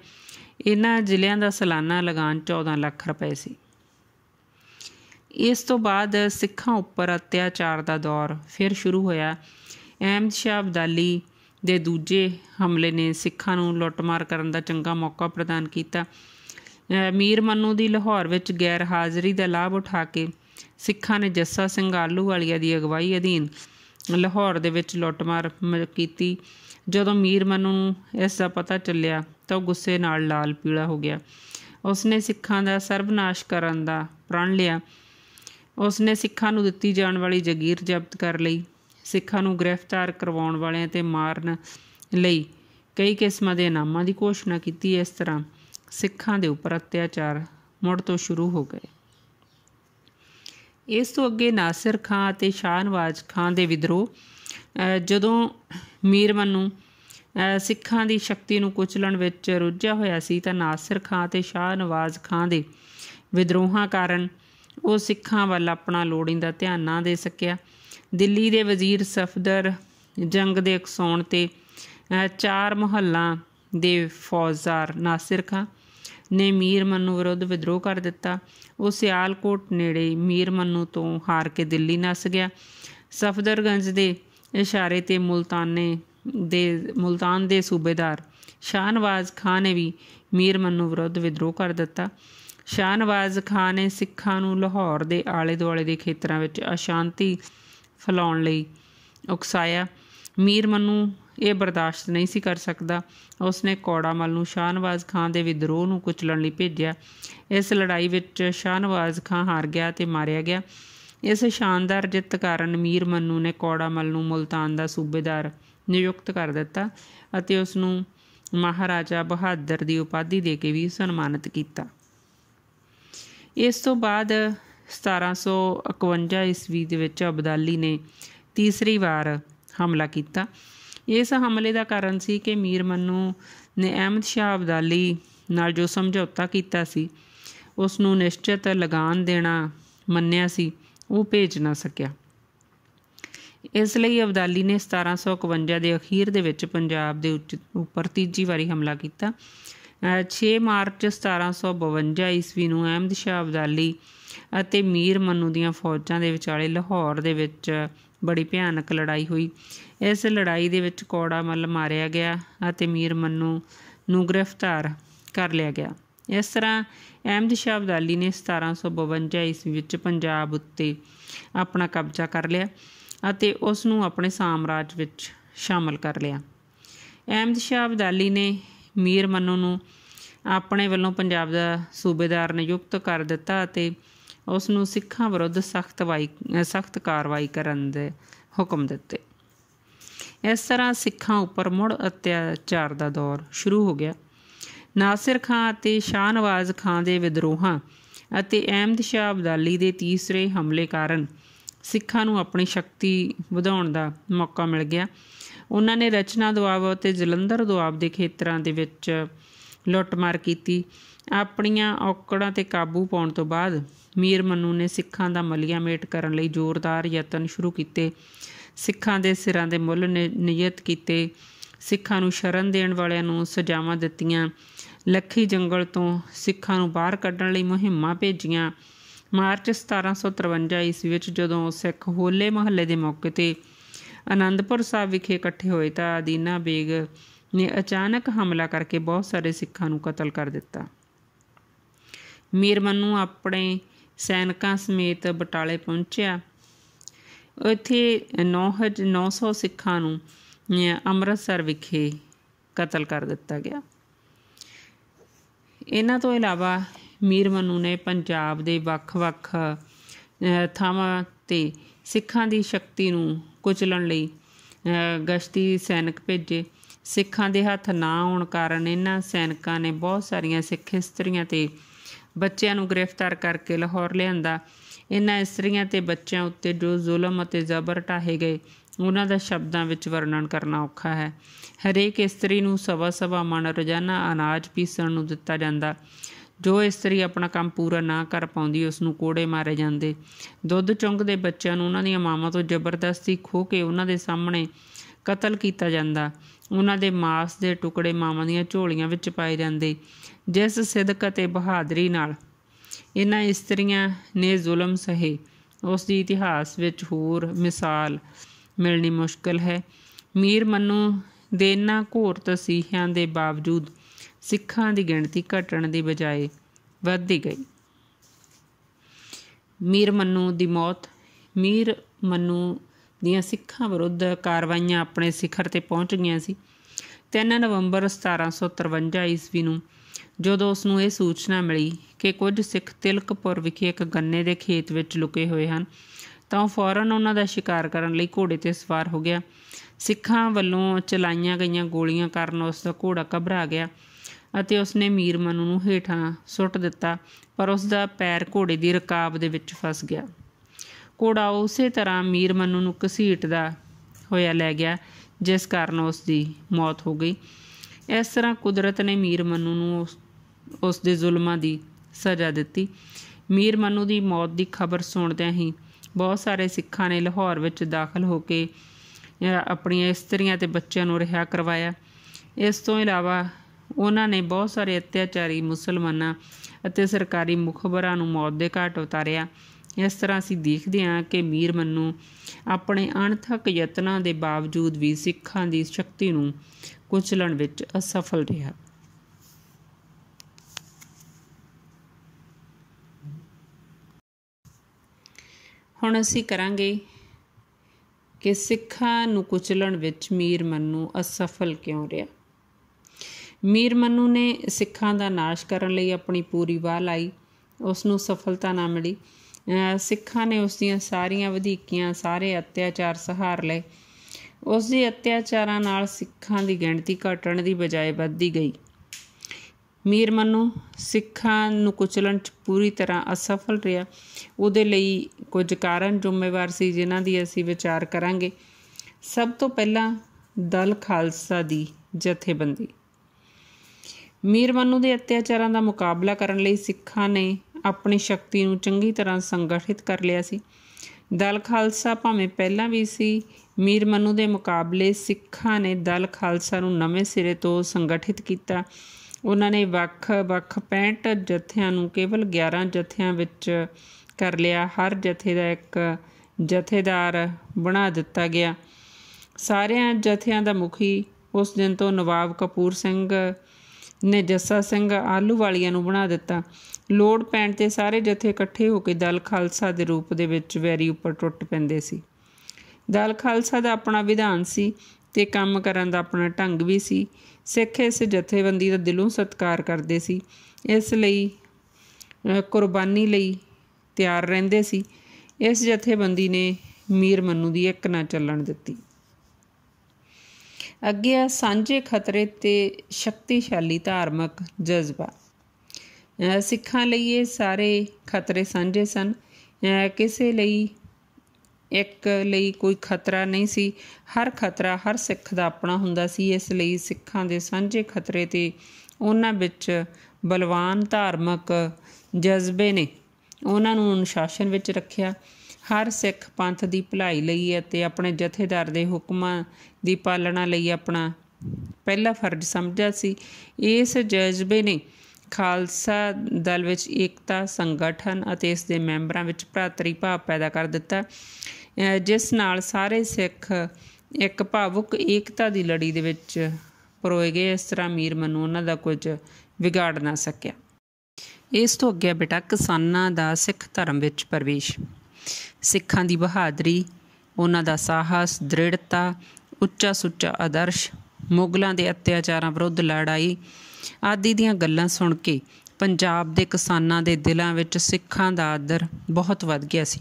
ਇਹਨਾਂ ਜ਼ਿਲ੍ਹਿਆਂ ਦਾ ਸਾਲਾਨਾ ਲਗਾਨ 14 ਲੱਖ ਰੁਪਏ ਸੀ ਇਸ ਤੋਂ ਬਾਅਦ ਸਿੱਖਾਂ ਉੱਪਰ ਅਤਿਆਚਾਰ ਦਾ ਦੌਰ ਫਿਰ ਸ਼ੁਰੂ ਹੋਇਆ ਅਹਿਮਦ ਸ਼ਾਹ ਅਬਦਾਲੀ ਦੇ ਦੂਜੇ ਹਮਲੇ ਨੇ ਸਿੱਖਾਂ ਨੂੰ ਲੁੱਟਮਾਰ ਕਰਨ ਦਾ ਚੰਗਾ ਮੌਕਾ ਪ੍ਰਦਾਨ ਕੀਤਾ ਮੀਰ ਮੰਨੂ ਦੀ ਲਾਹੌਰ ਵਿੱਚ ਗੈਰ ਹਾਜ਼ਰੀ ਦਾ ਲਾਭ ਉਠਾ ਕੇ ਸਿੱਖਾਂ ਨੇ ਜੱਸਾ ਸਿੰਘ ਆਲੂ ਵਾਲੀਆ ਦੀ ਅਗਵਾਈ ਅਧੀਨ ਲਾਹੌਰ ਦੇ ਵਿੱਚ ਲੁੱਟਮਾਰ ਕੀਤੀ ਜਦੋਂ ਮੀਰ ਮੰਨੂ ਨੂੰ ਇਸ ਦਾ ਪਤਾ ਚੱਲਿਆ ਤਾਂ ਉਹ ਗੁੱਸੇ ਨਾਲ ਲਾਲ ਪੀਲਾ ਹੋ ਗਿਆ ਉਸਨੇ ਸਿੱਖਾਂ ਦਾ ਸਰਬਨਾਸ਼ ਕਰਨ ਦਾ ਪ੍ਰਣ ਲਿਆ ਉਸ ਨੇ ਸਿੱਖਾਂ ਨੂੰ ਦਿੱਤੀ ਜਾਣ ਵਾਲੀ ਜ਼ਗੀਰ ਜ਼ਬਤ ਕਰ ਲਈ ਸਿੱਖਾਂ ਨੂੰ ਗ੍ਰਿਫਤਾਰ ਕਰਵਾਉਣ ਵਾਲਿਆਂ ਤੇ ਮਾਰਨ ਲਈ ਕਈ ਕਿਸਮਾਂ ਦੇ ਇਨਾਮਾਂ ਦੀ ਘੋਸ਼ਣਾ ਕੀਤੀ ਇਸ ਤਰ੍ਹਾਂ ਸਿੱਖਾਂ ਦੇ ਉੱਪਰ ਅਤਿਆਚਾਰ ਮੁੜ ਤੋਂ ਸ਼ੁਰੂ ਹੋ ਗਏ ਇਸ ਤੋਂ ਅੱਗੇ ਨਾਸਿਰ ਖਾਨ ਅਤੇ ਸ਼ਾਹਨਵਾਜ਼ ਖਾਨ ਦੇ ਵਿਦਰੋਹ ਜਦੋਂ ਮੀਰ ਨੂੰ ਸਿੱਖਾਂ ਦੀ ਸ਼ਕਤੀ ਨੂੰ ਕੁਚਲਣ ਵਿੱਚ ਰੁੱਝਿਆ ਹੋਇਆ ਸੀ ਤਾਂ ਨਾਸਿਰ ਖਾਨ ਤੇ ਸ਼ਾਹਨਵਾਜ਼ ਖਾਨ ਦੇ ਵਿਦਰੋਹਾਂ ਕਾਰਨ ਉਹ ਸਿੱਖਾਂ ਵੱਲ ਆਪਣਾ ਲੋੜੀਂਦਾ ਧਿਆਨ ਨਾ ਦੇ ਸਕਿਆ ਦਿੱਲੀ ਦੇ ਵਜ਼ੀਰ ਸਫਦਰ ਜੰਗ ਦੇ ਉਕਸਾਉਣ ਤੇ ਚਾਰ ਮਹੱਲਾ ਦੇ ਫੌਜ਼ਾਰ ਨਾਸਿਰ ਖਾਂ ਨੇ ਮੀਰ ਮੰਨੂ ਵਿਰੁੱਧ ਵਿਦਰੋਹ ਕਰ ਦਿੱਤਾ ਉਹ ਸਿਆਲਕੋਟ ਨੇੜੇ ਮੀਰ ਮੰਨੂ ਤੋਂ ਹਾਰ ਕੇ ਦਿੱਲੀ ਨਸ ਗਿਆ ਸਫਦਰਗੰਜ ਦੇ ਇਸ਼ਾਰੇ ਤੇ ਮੁਲਤਾਨੇ ਦੇ ਮੁਲਤਾਨ ਦੇ ਸੂਬੇਦਾਰ ਸ਼ਾਹਨਵਾਜ਼ ਖਾਨ ਨੇ ਵੀ ਮੀਰ ਮੰਨੂ ਵਿਰੁੱਧ ਵਿਦਰੋਹ ਕਰ ਦਿੱਤਾ ਸ਼ਾਹਨਵਾਜ਼ ਖਾਨ ਨੇ ਸਿੱਖਾਂ ਨੂੰ ਲਾਹੌਰ ਦੇ ਆਲੇ-ਦੁਆਲੇ ਦੇ ਖੇਤਰਾਂ ਵਿੱਚ ਅਸ਼ਾਂਤੀ ਫੈਲਾਉਣ ਲਈ ਉਕਸਾਇਆ ਮੀਰ ਮਨੂ ਇਹ ਬਰਦਾਸ਼ਤ ਨਹੀਂ ਸੀ ਕਰ ਸਕਦਾ ਉਸਨੇ ਮਲ ਨੂੰ ਸ਼ਾਹਨਵਾਜ਼ ਖਾਨ ਦੇ ਵਿਦਰੋਹ ਨੂੰ ਕੁਚਲਣ ਲਈ ਭੇਜਿਆ ਇਸ ਲੜਾਈ ਵਿੱਚ ਸ਼ਾਹਨਵਾਜ਼ ਖਾਨ ਹਾਰ ਗਿਆ ਤੇ ਮਾਰਿਆ ਗਿਆ ਇਸ ਸ਼ਾਨਦਾਰ ਜਿੱਤ ਕਾਰਨ ਮੀਰ ਮੰਨੂ ਨੇ ਮਲ ਨੂੰ ਮੁਲਤਾਨ ਦਾ ਸੂਬੇਦਾਰ ਨਿਯੁਕਤ ਕਰ ਦਿੱਤਾ ਅਤੇ ਉਸ ਨੂੰ ਮਹਾਰਾਜਾ ਬਹਾਦਰ ਦੀ ਉਪਾਧੀ ਦੇ ਕੇ ਵੀ ਸਨਮਾਨਿਤ ਕੀਤਾ ਇਸ ਤੋਂ ਬਾਅਦ 1751 ਈਸਵੀ ਦੇ ਵਿੱਚ ਅਬਦਾਲੀ ਨੇ ਤੀਸਰੀ ਵਾਰ ਹਮਲਾ ਕੀਤਾ ਇਸ ਹਮਲੇ ਦਾ ਕਾਰਨ ਸੀ ਕਿ ਮੀਰ ਮੰਨੂ ਨੇ ਅਹਿਮਦ ਸ਼ਾਹ ਅਬਦਾਲੀ ਨਾਲ ਜੋ ਸਮਝੌਤਾ ਕੀਤਾ ਸੀ ਉਸ ਨੂੰ ਨਿਸ਼ਚਿਤ ਲਗਾਨ ਦੇਣਾ ਮੰਨਿਆ ਸੀ ਉਹ ਭੇਜ ਨਾ ਸਕਿਆ ਇਸ ਲਈ ਅਬਦਾਲੀ ਨੇ 1751 ਦੇ ਅਖੀਰ ਦੇ ਵਿੱਚ ਪੰਜਾਬ ਦੇ ਉੱਪਰ ਤੀਜੀ ਵਾਰੀ ਹਮਲਾ ਕੀਤਾ 6 ਮਾਰਚ 1752 ਈਸਵੀ ਨੂੰ ਅਹਿਮਦ ਸ਼ਾਹ ਅਬਦਾਲੀ ਅਤੇ ਮੀਰ ਮਨੂ ਦੀਆਂ ਫੌਜਾਂ ਦੇ ਵਿਚਾਲੇ ਲਾਹੌਰ ਦੇ ਵਿੱਚ ਬੜੀ ਭਿਆਨਕ ਲੜਾਈ ਹੋਈ ਇਸ ਲੜਾਈ ਦੇ ਵਿੱਚ ਕੋੜਾ ਮੱਲ ਮਾਰਿਆ ਗਿਆ ਅਤੇ ਮੀਰ ਮੰਨੂ ਨੂੰ ਗ੍ਰਿਫਤਾਰ ਕਰ ਲਿਆ ਗਿਆ ਇਸ ਤਰ੍ਹਾਂ ਅਹਿਮਦ ਸ਼ਾਹ ਅਬਦਾਲੀ ਨੇ 1752 ਈਸਵੀ ਵਿੱਚ ਪੰਜਾਬ ਉੱਤੇ ਆਪਣਾ ਕਬਜ਼ਾ ਕਰ ਲਿਆ ਅਤੇ ਉਸ ਨੂੰ ਆਪਣੇ ਸਾਮਰਾਜ ਵਿੱਚ ਸ਼ਾਮਲ ਕਰ ਲਿਆ ਅਹਿਮਦ ਸ਼ਾਹ ਅਬਦਾਲੀ ਨੇ ਮੀਰ ਮੰਨੂ ਨੂੰ ਆਪਣੇ ਵੱਲੋਂ ਪੰਜਾਬ ਦਾ ਸੂਬੇਦਾਰ ਨਿਯੁਕਤ ਕਰ ਦਿੱਤਾ ਅਤੇ ਉਸ ਨੂੰ ਸਿੱਖਾਂ ਵਿਰੁੱਧ ਸਖਤ ਸਖਤ ਕਾਰਵਾਈ ਕਰਨ ਦੇ ਹੁਕਮ ਦਿੱਤੇ ਇਸ ਤਰ੍ਹਾਂ ਸਿੱਖਾਂ ਉੱਪਰ ਮੁੜ ਅਤਿਆਚਾਰ ਦਾ ਦੌਰ ਸ਼ੁਰੂ ਹੋ ਗਿਆ ਨਾਸਿਰ ਖਾਨ ਅਤੇ ਸ਼ਾਹ ਨਵਾਜ਼ ਖਾਨ ਦੇ ਵਿਦਰੋਹਾਂ ਅਤੇ ਅਹਿਮਦ ਸ਼ਾਹ ਅਬਦਾਲੀ ਦੇ ਤੀਸਰੇ ਹਮਲੇ ਕਾਰਨ ਸਿੱਖਾਂ ਨੂੰ ਆਪਣੀ ਸ਼ਕਤੀ ਵਧਾਉਣ ਦਾ ਮੌਕਾ ਮਿਲ ਗਿਆ ਉਹਨਾਂ ਨੇ ਰਚਨਾ ਦੁਆਬ ਅਤੇ ਜਲੰਧਰ ਦੁਆਬ ਦੇ ਖੇਤਰਾਂ ਦੇ ਵਿੱਚ ਲੁੱਟਮਾਰ ਕੀਤੀ ਆਪਣੀਆਂ ਔਕੜਾਂ ਤੇ ਕਾਬੂ ਪਾਉਣ ਤੋਂ ਬਾਅਦ ਮੀਰ ਮਨੂ ਨੇ ਸਿੱਖਾਂ ਦਾ ਮਲੀਆ ਮੇਟ ਕਰਨ ਲਈ ਜ਼ੋਰਦਾਰ ਯਤਨ ਸ਼ੁਰੂ ਕੀਤੇ ਸਿੱਖਾਂ ਦੇ ਸਿਰਾਂ ਦੇ ਮੁੱਲ ਨਿਯਤ ਕੀਤੇ ਸਿੱਖਾਂ ਨੂੰ ਸ਼ਰਨ ਦੇਣ ਵਾਲਿਆਂ ਨੂੰ ਸਜ਼ਾਵਾਂ ਦਿੱਤੀਆਂ ਲੱਖੀ ਜੰਗਲ ਤੋਂ ਸਿੱਖਾਂ ਨੂੰ ਬਾਹਰ ਕੱਢਣ ਲਈ ਮੁਹਿੰਮਾਂ ਭੇਜੀਆਂ ਮਾਰਚ 1753 ਈਸਵੀ ਵਿੱਚ ਜਦੋਂ ਸਿੱਖ ਹੋਲੇ ਮਹੱਲੇ ਦੇ ਮੌਕੇ ਤੇ ਆਨੰਦਪੁਰ ਸਾਹਿਬ ਵਿਖੇ ਇਕੱਠੇ ਹੋਏ ਤਾਂ ਦੀਨਾ ਬੇਗ ਨੇ ਅਚਾਨਕ ਹਮਲਾ ਕਰਕੇ ਬਹੁਤ ਸਾਰੇ ਸਿੱਖਾਂ ਨੂੰ ਕਤਲ ਕਰ ਦਿੱਤਾ ਮੀਰ ਮੰਨੂ ਆਪਣੇ ਸੈਨਿਕਾਂ ਸਮੇਤ ਬਟਾਲੇ ਪਹੁੰਚਿਆ ਉੱਥੇ 900 ਸਿੱਖਾਂ ਨੂੰ ਅੰਮ੍ਰਿਤਸਰ ਵਿਖੇ ਕਤਲ ਕਰ ਦਿੱਤਾ ਗਿਆ ਇਹਨਾਂ ਤੋਂ ਇਲਾਵਾ ਮੀਰ ਮੰਨੂ ਨੇ ਪੰਜਾਬ ਦੇ ਵੱਖ-ਵੱਖ ਥਾਵਾਂ ਤੇ ਸਿੱਖਾਂ ਦੀ ਸ਼ਕਤੀ ਨੂੰ ਕੁਚਲਣ ਲਈ ਗਸ਼ਤੀ ਸੈਨਿਕ ਭੇਜੇ ਸਿੱਖਾਂ ਦੇ ਹੱਥ ਨਾ ਆਉਣ ਕਾਰਨ ਇਹਨਾਂ ਸੈਨਿਕਾਂ ਨੇ ਬਹੁਤ ਸਾਰੀਆਂ ਸਿੱਖ ਇਸਤਰੀਆਂ ਤੇ ਬੱਚਿਆਂ ਨੂੰ ਗ੍ਰਿਫਤਾਰ ਕਰਕੇ ਲਾਹੌਰ ਲਿਆਂਦਾ ਇਹਨਾਂ ਇਸਤਰੀਆਂ ਤੇ ਬੱਚਿਆਂ ਉੱਤੇ ਜੋ ਜ਼ੁਲਮ ਅਤੇ ਜ਼ਬਰ ਟਾਹੇ ਗਏ ਉਹਨਾਂ ਦਾ ਸ਼ਬਦਾਂ ਵਿੱਚ ਵਰਣਨ ਕਰਨਾ ਔਖਾ ਹੈ ਹਰੇਕ ਇਸਤਰੀ ਨੂੰ ਸਵਾ ਸਵਾ ਮਣ ਰੋਜ਼ਾਨਾ ਅਨਾਜ ਪੀਸਣ ਨੂੰ ਦਿੱਤਾ ਜਾਂਦਾ ਜੋ ਇਸਤਰੀ ਆਪਣਾ ਕੰਮ ਪੂਰਾ ਨਾ ਕਰ ਪਾਉਂਦੀ ਉਸ ਨੂੰ ਕੋੜੇ ਮਾਰੇ ਜਾਂਦੇ ਦੁੱਧ ਚੁੰਗਦੇ ਬੱਚਿਆਂ ਨੂੰ ਉਹਨਾਂ ਦੀਆਂ ਮਾਵਾਂ ਤੋਂ ਜ਼ਬਰਦਸਤੀ ਖੋ ਕੇ ਉਹਨਾਂ ਦੇ ਸਾਹਮਣੇ ਕਤਲ ਕੀਤਾ ਜਾਂਦਾ ਉਹਨਾਂ ਦੇ ਮਾਸ ਦੇ ਟੁਕੜੇ ਮਾਵਾਂ ਦੀਆਂ ਝੋਲੀਆਂ ਵਿੱਚ ਪਾਏ ਜਾਂਦੇ ਜਿਸ ਸਿੱਧਕ ਅਤੇ ਬਹਾਦਰੀ ਨਾਲ ਇਹਨਾਂ ਇਸਤਰੀਆਂ ਨੇ ਜ਼ੁਲਮ ਸਹੇ ਉਸ ਦੀ ਇਤਿਹਾਸ ਵਿੱਚ ਹੋਰ ਮਿਸਾਲ ਮਿਲਣੀ ਮੁਸ਼ਕਲ ਹੈ ਮੀਰ ਮੰਨੂ ਦੇ ਇਹਨਾਂ ਘੋਰ ਤਸੀਹਿਆਂ ਦੇ ਬਾਵਜੂਦ ਸਿੱਖਾਂ ਦੀ ਗਿਣਤੀ ਘਟਣ ਦੀ ਬਜਾਏ ਵੱਧਦੀ ਗਈ ਮੀਰ ਮੰਨੂ ਦੀ ਮੌਤ ਮੀਰ ਮੰਨੂ ਦੀਆਂ ਸਿੱਖਾਂ ਵਿਰੁੱਧ ਕਾਰਵਾਈਆਂ ਆਪਣੇ ਸਿਖਰ ਤੇ ਪਹੁੰਚ ਗਈਆਂ ਸੀ 3 ਨਵੰਬਰ 1753 ਈਸਵੀ ਨੂੰ ਜਦੋਂ ਉਸ ਨੂੰ ਇਹ ਸੂਚਨਾ ਮਿਲੀ ਕਿ ਕੁਝ ਸਿੱਖ ਤਿਲਕਪੁਰ ਵਿਖੇ ਇੱਕ ਗੰਨੇ ਦੇ ਖੇਤ ਵਿੱਚ ਲੁਕੇ ਹੋਏ ਹਨ ਤਾਂ ਉਹ ਫੌਰਨ ਉਹਨਾਂ ਦਾ ਸ਼ਿਕਾਰ ਕਰਨ ਲਈ ਘੋੜੇ ਤੇ ਸਵਾਰ ਹੋ ਗਿਆ ਸਿੱਖਾਂ ਵੱਲੋਂ ਚਲਾਈਆਂ ਗਈਆਂ ਗੋਲੀਆਂ ਕਾਰਨ ਉਸ ਦਾ ਘੋੜਾ ਘਬਰਾ ਗਿਆ ਅਤੇ ਉਸਨੇ ਮੀਰ ਮਨੂ ਨੂੰ ਹੇਠਾਂ ਸੁੱਟ ਦਿੱਤਾ ਪਰ ਉਸ ਦਾ ਪੈਰ ਘੋੜੇ ਦੀ ਰਕਾਬ ਦੇ ਵਿੱਚ ਫਸ ਗਿਆ ਘੋੜਾ ਉਸੇ ਤਰ੍ਹਾਂ ਮੀਰ ਮਨੂ ਨੂੰ ਘਸੀਟਦਾ ਹੋਇਆ ਲੈ ਗਿਆ ਜਿਸ ਕਾਰਨ ਉਸ ਦੀ ਮੌਤ ਹੋ ਗਈ ਇਸ ਤਰ੍ਹਾਂ ਕੁਦਰਤ ਨੇ ਮੀਰ ਮਨੂ ਨੂੰ ਉਸ ਦੇ ਜ਼ੁਲਮਾਂ ਦੀ ਸਜ਼ਾ ਦਿੱਤੀ ਮੀਰ ਮਨੂ ਦੀ ਮੌਤ ਦੀ ਖਬਰ ਸੁਣਦਿਆਂ ਹੀ ਬਹੁਤ ਸਾਰੇ ਸਿੱਖਾਂ ਨੇ ਲਾਹੌਰ ਵਿੱਚ ਦਾਖਲ ਹੋ ਕੇ ਆਪਣੀਆਂ ਇਸਤਰੀਆਂ ਤੇ ਬੱਚਿਆਂ ਨੂੰ ਰਿਹਾ ਕਰਵਾਇਆ ਇਸ ਤੋਂ ਇਲਾਵਾ ਉਹਨਾਂ ਨੇ ਬਹੁਤ ਸਾਰੇ ਅਤਿਆਚਾਰੀ ਮੁਸਲਮਾਨਾਂ ਅਤੇ ਸਰਕਾਰੀ ਮੁਖਬਰਾਂ ਨੂੰ ਮੌਤ ਦੇ ਘਾਟ ਉਤਾਰਿਆ ਇਸ ਤਰ੍ਹਾਂ ਅਸੀਂ ਦੇਖਦੇ ਹਾਂ ਕਿ ਮੀਰ ਮੰਨੂ ਆਪਣੇ ਅਣਥੱਕ ਯਤਨਾਂ ਦੇ ਬਾਵਜੂਦ ਵੀ ਸਿੱਖਾਂ ਦੀ ਸ਼ਕਤੀ ਨੂੰ ਕੁਚਲਣ ਵਿੱਚ ਅਸਫਲ ਰਿਹਾ ਹੁਣ ਅਸੀਂ ਕਰਾਂਗੇ ਕਿ ਸਿੱਖਾਂ ਨੂੰ ਕੁਚਲਣ ਵਿੱਚ ਮੀਰ ਮੰਨੂ ਅਸਫਲ ਕਿਉਂ ਰਿਹਾ ਮੀਰ ਮੰਨੂ ਨੇ ਸਿੱਖਾਂ ਦਾ ਨਾਸ਼ ਕਰਨ ਲਈ ਆਪਣੀ ਪੂਰੀ ਵਾਹ ਲਾਈ ਉਸ ਨੂੰ ਸਫਲਤਾ ਨਾ ਮਿਲੀ ਸਿੱਖਾਂ ਨੇ ਉਸ ਦੀਆਂ ਸਾਰੀਆਂ ਵਧੀਕੀਆਂ ਸਾਰੇ ਅਤਿਆਚਾਰ ਸਹਾਰ ਲਏ ਉਸ ਦੇ ਅਤਿਆਚਾਰਾਂ ਨਾਲ ਸਿੱਖਾਂ ਦੀ ਗਿਣਤੀ ਘਟਣ ਦੀ ਬਜਾਏ ਵੱਧਦੀ ਗਈ ਮੀਰ ਮੰਨੂ ਸਿੱਖਾਂ ਨੂੰ ਕੁਚਲਣ 'ਚ ਪੂਰੀ ਤਰ੍ਹਾਂ ਅਸਫਲ ਰਿਹਾ ਉਹਦੇ ਲਈ ਕੁਝ ਕਾਰਨ ਜ਼ਿੰਮੇਵਾਰ ਸੀ ਜਿਨ੍ਹਾਂ ਦੀ ਅਸੀਂ ਵਿਚਾਰ ਕਰਾਂਗੇ ਸਭ ਤੋਂ ਪਹਿਲਾਂ ਦਲ ਖਾਲਸਾ ਦੀ ਜਥੇਬੰਦੀ ਮੀਰ ਮੰਨੂ ਦੇ ਅਤਿਆਚਾਰਾਂ ਦਾ ਮੁਕਾਬਲਾ ਕਰਨ ਲਈ ਸਿੱਖਾਂ ਨੇ ਆਪਣੀ ਸ਼ਕਤੀ ਨੂੰ ਚੰਗੀ ਤਰ੍ਹਾਂ ਸੰਗਠਿਤ ਕਰ ਲਿਆ ਸੀ ਦਲ ਖਾਲਸਾ ਭਾਵੇਂ ਪਹਿਲਾਂ ਵੀ ਸੀ ਮੀਰ ਮਨੂ ਦੇ ਮੁਕਾਬਲੇ ਸਿੱਖਾਂ ਨੇ ਦਲ ਖਾਲਸਾ ਨੂੰ ਨਵੇਂ ਸਿਰੇ ਤੋਂ ਸੰਗਠਿਤ ਕੀਤਾ ਉਹਨਾਂ ਨੇ ਵੱਖ-ਵੱਖ 65 ਜਥਿਆਂ ਨੂੰ ਕੇਵਲ 11 ਜਥਿਆਂ ਵਿੱਚ ਕਰ ਲਿਆ ਹਰ ਜਥੇ ਦਾ ਇੱਕ ਜਥੇਦਾਰ ਬਣਾ ਦਿੱਤਾ ਗਿਆ ਸਾਰਿਆਂ ਜਥਿਆਂ ਦਾ ਮੁਖੀ ਉਸ ਦਿਨ ਤੋਂ ਨਵਾਬ ਕਪੂਰ ਸਿੰਘ ਨੇ ਜੱਸਾ ਸਿੰਘ ਆਲੂ ਵਾਲੀਆਂ ਨੂੰ ਬਣਾ ਦਿੱਤਾ ਲੋੜ ਪੈਣ ਤੇ ਸਾਰੇ ਜਥੇ ਇਕੱਠੇ ਹੋ ਕੇ ਦਲ ਖਾਲਸਾ ਦੇ ਰੂਪ ਦੇ ਵਿੱਚ ਵੈਰੀ ਉੱਪਰ ਟੁੱਟ ਪੈਂਦੇ ਸੀ ਦਲ ਖਾਲਸਾ ਦਾ ਆਪਣਾ ਵਿਧਾਨ ਸੀ ਤੇ ਕੰਮ ਕਰਨ ਦਾ ਆਪਣਾ ਢੰਗ ਵੀ ਸੀ ਸਿੱਖ ਇਸ ਜਥੇਬੰਦੀ ਦਾ ਦਿਲੋਂ ਸਤਿਕਾਰ ਕਰਦੇ ਸੀ ਇਸ ਲਈ ਕੁਰਬਾਨੀ ਲਈ ਤਿਆਰ ਰਹਿੰਦੇ ਸੀ ਇਸ ਜਥੇਬੰਦੀ ਨੇ ਮੀਰ ਮੰਨੂ ਦੀ ਇੱਕ ਨਾ ਚੱਲਣ ਦਿੱਤੀ ਅੱਗੇ ਆ ਸਾਂਝੇ ਖਤਰੇ ਤੇ ਸ਼ਕਤੀਸ਼ਾਲੀ ਧਾਰਮਿਕ ਜਜ਼ਬਾ ਸਿੱਖਾਂ ਲਈ ਇਹ ਸਾਰੇ ਖਤਰੇ ਸਾਂਝੇ ਸਨ ਕਿਸੇ ਲਈ ਇੱਕ ਲਈ ਕੋਈ ਖਤਰਾ ਨਹੀਂ ਸੀ ਹਰ ਖਤਰਾ ਹਰ ਸਿੱਖ ਦਾ ਆਪਣਾ ਹੁੰਦਾ ਸੀ ਇਸ ਲਈ ਸਿੱਖਾਂ ਦੇ ਸਾਂਝੇ ਖਤਰੇ ਤੇ ਉਹਨਾਂ ਵਿੱਚ ਬਲਵਾਨ ਧਾਰਮਿਕ ਜਜ਼ਬੇ ਨੇ ਉਹਨਾਂ ਨੂੰ ਅਨੁਸ਼ਾਸਨ ਵਿੱਚ ਰੱਖਿਆ ਹਰ ਸਿੱਖ ਪੰਥ ਦੀ ਭਲਾਈ ਲਈ ਅਤੇ ਆਪਣੇ ਜਥੇਦਾਰ ਦੇ ਹੁਕਮਾਂ ਦੀ ਪਾਲਣਾ ਲਈ ਆਪਣਾ ਪਹਿਲਾ ਫਰਜ਼ ਸਮਝਿਆ ਸੀ ਇਸ ਜਜ਼ਬੇ ਨੇ ਖਾਲਸਾ ਦਲ ਵਿੱਚ ਏਕਤਾ ਸੰਗਠਨ ਅਤੇ ਇਸ ਦੇ ਮੈਂਬਰਾਂ ਵਿੱਚ ਭਰਾਤਰੀ ਭਾਵ ਪੈਦਾ ਕਰ ਦਿੱਤਾ ਜਿਸ ਨਾਲ ਸਾਰੇ ਸਿੱਖ ਇੱਕ ਭਾਵੁਕ ਏਕਤਾ ਦੀ ਲੜੀ ਦੇ ਵਿੱਚ ਪਰੋਏ ਗਏ ਇਸ ਤਰ੍ਹਾਂ ਮੀਰ ਮਨੂ ਉਹਨਾਂ ਦਾ ਕੁਝ ਵਿਗਾੜ ਨਾ ਸਕਿਆ ਇਸ ਤੋਂ ਅੱਗੇ ਬਿਟਾ ਕਿਸਾਨਾਂ ਦਾ ਸਿੱਖ ਧਰਮ ਵਿੱਚ ਪ੍ਰਵੇਸ਼ ਸਿੱਖਾਂ ਦੀ ਬਹਾਦਰੀ ਉਹਨਾਂ ਦਾ ਸਾਹਸ ਦ੍ਰਿੜਤਾ ਉੱਚਾ ਸੁੱਚਾ ਆਦਰਸ਼ ਮੁਗਲਾਂ ਦੇ ਅਤਿਆਚਾਰਾਂ ਵਿਰੁੱਧ ਲੜਾਈ ਆਦਿ ਦੀਆਂ ਗੱਲਾਂ ਸੁਣ ਕੇ ਪੰਜਾਬ ਦੇ ਕਿਸਾਨਾਂ ਦੇ ਦਿਲਾਂ ਵਿੱਚ ਸਿੱਖਾਂ ਦਾ ਆਦਰ ਬਹੁਤ ਵੱਧ ਗਿਆ ਸੀ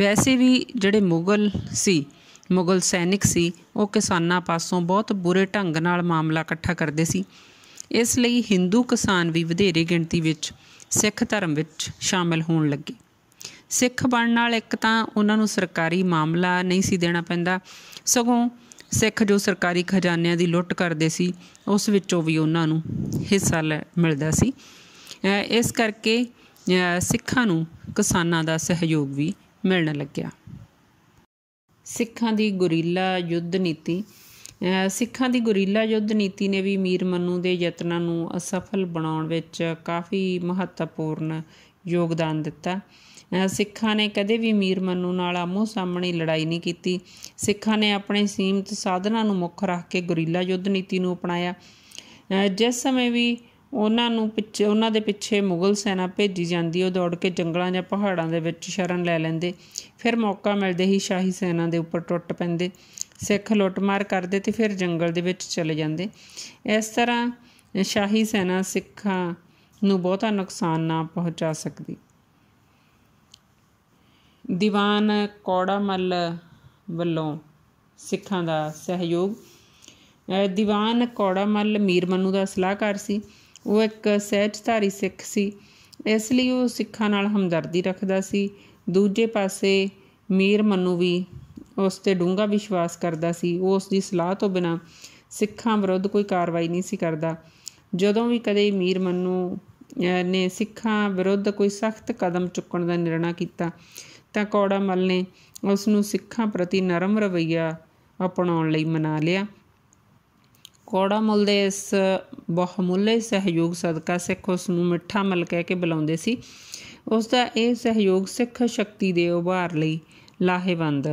ਵੈਸੇ ਵੀ ਜਿਹੜੇ ਮੁਗਲ ਸੀ ਮੁਗਲ ਸੈਨਿਕ ਸੀ ਉਹ ਕਿਸਾਨਾਂ ਪਾਸੋਂ ਬਹੁਤ ਬੁਰੇ ਢੰਗ ਨਾਲ ਮਾਮਲਾ ਇਕੱਠਾ ਕਰਦੇ ਸੀ ਇਸ ਲਈ ਹਿੰਦੂ ਕਿਸਾਨ ਵੀ ਵਧੇਰੇ ਗਿਣਤੀ ਵਿੱਚ ਸਿੱਖ ਧਰਮ ਵਿੱਚ ਸ਼ਾਮਲ ਹੋਣ ਲੱਗੇ ਸਿੱਖ ਬਣਨ ਨਾਲ ਇੱਕ ਤਾਂ ਉਹਨਾਂ ਨੂੰ ਸਰਕਾਰੀ ਮਾਮਲਾ ਨਹੀਂ ਸੀ ਦੇਣਾ ਪੈਂਦਾ ਸਗੋਂ ਸਿੱਖ ਜੋ ਸਰਕਾਰੀ ਖਜ਼ਾਨਿਆਂ ਦੀ ਲੁੱਟ ਕਰਦੇ ਸੀ ਉਸ ਵਿੱਚੋਂ ਵੀ ਉਹਨਾਂ ਨੂੰ ਹਿੱਸਾ ਮਿਲਦਾ ਸੀ ਇਸ ਕਰਕੇ ਸਿੱਖਾਂ ਨੂੰ ਕਿਸਾਨਾਂ ਦਾ ਸਹਿਯੋਗ ਵੀ ਮਿਲਣ ਲੱਗਿਆ ਸਿੱਖਾਂ ਦੀ ਗੁਰੀਲਾ ਯੁੱਧ ਨੀਤੀ ਸਿੱਖਾਂ ਦੀ ਗੁਰੀਲਾ ਯੁੱਧ ਨੀਤੀ ਨੇ ਵੀ ਮੀਰ ਮੰਨੂ ਦੇ ਯਤਨਾਂ ਨੂੰ ਅਸਫਲ ਬਣਾਉਣ ਵਿੱਚ ਕਾਫੀ ਮਹੱਤਵਪੂਰਨ ਯੋਗਦਾਨ ਦਿੱਤਾ ਸਿੱਖਾਂ ਨੇ ਕਦੇ ਵੀ ਮੀਰ ਮੰਨੂ ਨਾਲ ਆਮੋ ਸਾਹਮਣੇ ਲੜਾਈ ਨਹੀਂ ਕੀਤੀ ਸਿੱਖਾਂ ਨੇ ਆਪਣੇ ਸੀਮਤ ਸਾਧਨਾਂ ਨੂੰ ਮੁੱਖ ਰੱਖ ਕੇ ਗੁਰੀਲਾ ਯੁੱਧ ਨੀਤੀ ਨੂੰ ਅਪਣਾਇਆ ਜਿਸ ਸਮੇਂ ਵੀ ਉਹਨਾਂ ਨੂੰ ਪਿੱਛੇ ਉਹਨਾਂ ਦੇ ਪਿੱਛੇ ਮੁਗਲ ਸੈਨਾ ਭੇਜੀ ਜਾਂਦੀ ਉਹ ਦੌੜ ਕੇ ਜੰਗਲਾਂ ਜਾਂ ਪਹਾੜਾਂ ਦੇ ਵਿੱਚ ਸ਼ਰਨ ਲੈ ਲੈਂਦੇ ਫਿਰ ਮੌਕਾ ਮਿਲਦੇ ਹੀ ਸ਼ਾਹੀ ਸੈਨਾ ਦੇ ਉੱਪਰ ਟੁੱਟ ਪੈਂਦੇ ਸਿੱਖ ਲੁੱਟਮਾਰ ਕਰਦੇ ਤੇ ਫਿਰ ਜੰਗਲ ਦੇ ਵਿੱਚ ਚਲੇ ਜਾਂਦੇ ਇਸ ਤਰ੍ਹਾਂ ਸ਼ਾਹੀ ਸੈਨਾ ਸਿੱਖਾਂ ਨੂੰ ਬਹੁਤਾ ਨੁਕਸਾਨ ਨਾ ਪਹੁੰਚਾ ਸਕਦੀ ਦੀਵਾਨ ਮੱਲ ਵੱਲੋਂ ਸਿੱਖਾਂ ਦਾ ਸਹਿਯੋਗ ਦੀਵਾਨ ਮੱਲ ਮੀਰ ਮਨੂ ਦਾ ਸਲਾਹਕਾਰ ਸੀ ਉਹ ਇੱਕ ਸਹਿਜਧਾਰੀ ਸਿੱਖ ਸੀ ਇਸ ਲਈ ਉਹ ਸਿੱਖਾਂ ਨਾਲ ਹਮਦਰਦੀ ਰੱਖਦਾ ਸੀ ਦੂਜੇ ਪਾਸੇ ਮੀਰ ਮਨੂ ਵੀ ਉਸ ਤੇ ਡੂੰਘਾ ਵਿਸ਼ਵਾਸ ਕਰਦਾ ਸੀ ਉਹ ਉਸ ਦੀ ਸਲਾਹ ਤੋਂ ਬਿਨਾ ਸਿੱਖਾਂ ਵਿਰੁੱਧ ਕੋਈ ਕਾਰਵਾਈ ਨਹੀਂ ਸੀ ਕਰਦਾ ਜਦੋਂ ਵੀ ਕਦੇ ਮੀਰ ਮੰਨੂ ਨੇ ਸਿੱਖਾਂ ਵਿਰੁੱਧ ਕੋਈ ਸਖਤ ਕਦਮ ਚੁੱਕਣ ਦਾ ਨਿਰਣਾ ਕੀਤਾ ਤਾਂ ਮਲ ਨੇ ਉਸ ਨੂੰ ਸਿੱਖਾਂ ਪ੍ਰਤੀ ਨਰਮ ਰਵਈਆ ਅਪਣਾਉਣ ਲਈ ਮਨਾ ਲਿਆ ਮਲ ਦੇ ਇਸ ਬਹੁਮੁੱਲੇ ਸਹਿਯੋਗ ਸਦਕਾ ਸਿੱਖ ਉਸ ਨੂੰ ਮਿੱਠਾ ਮਲ ਕਹਿ ਕੇ ਬੁਲਾਉਂਦੇ ਸੀ ਉਸ ਦਾ ਇਹ ਸਹਿਯੋਗ ਸਿੱਖ ਸ਼ਕਤੀ ਦੇ ਉਭਾਰ ਲਈ ਲਾਹੇਵੰਦ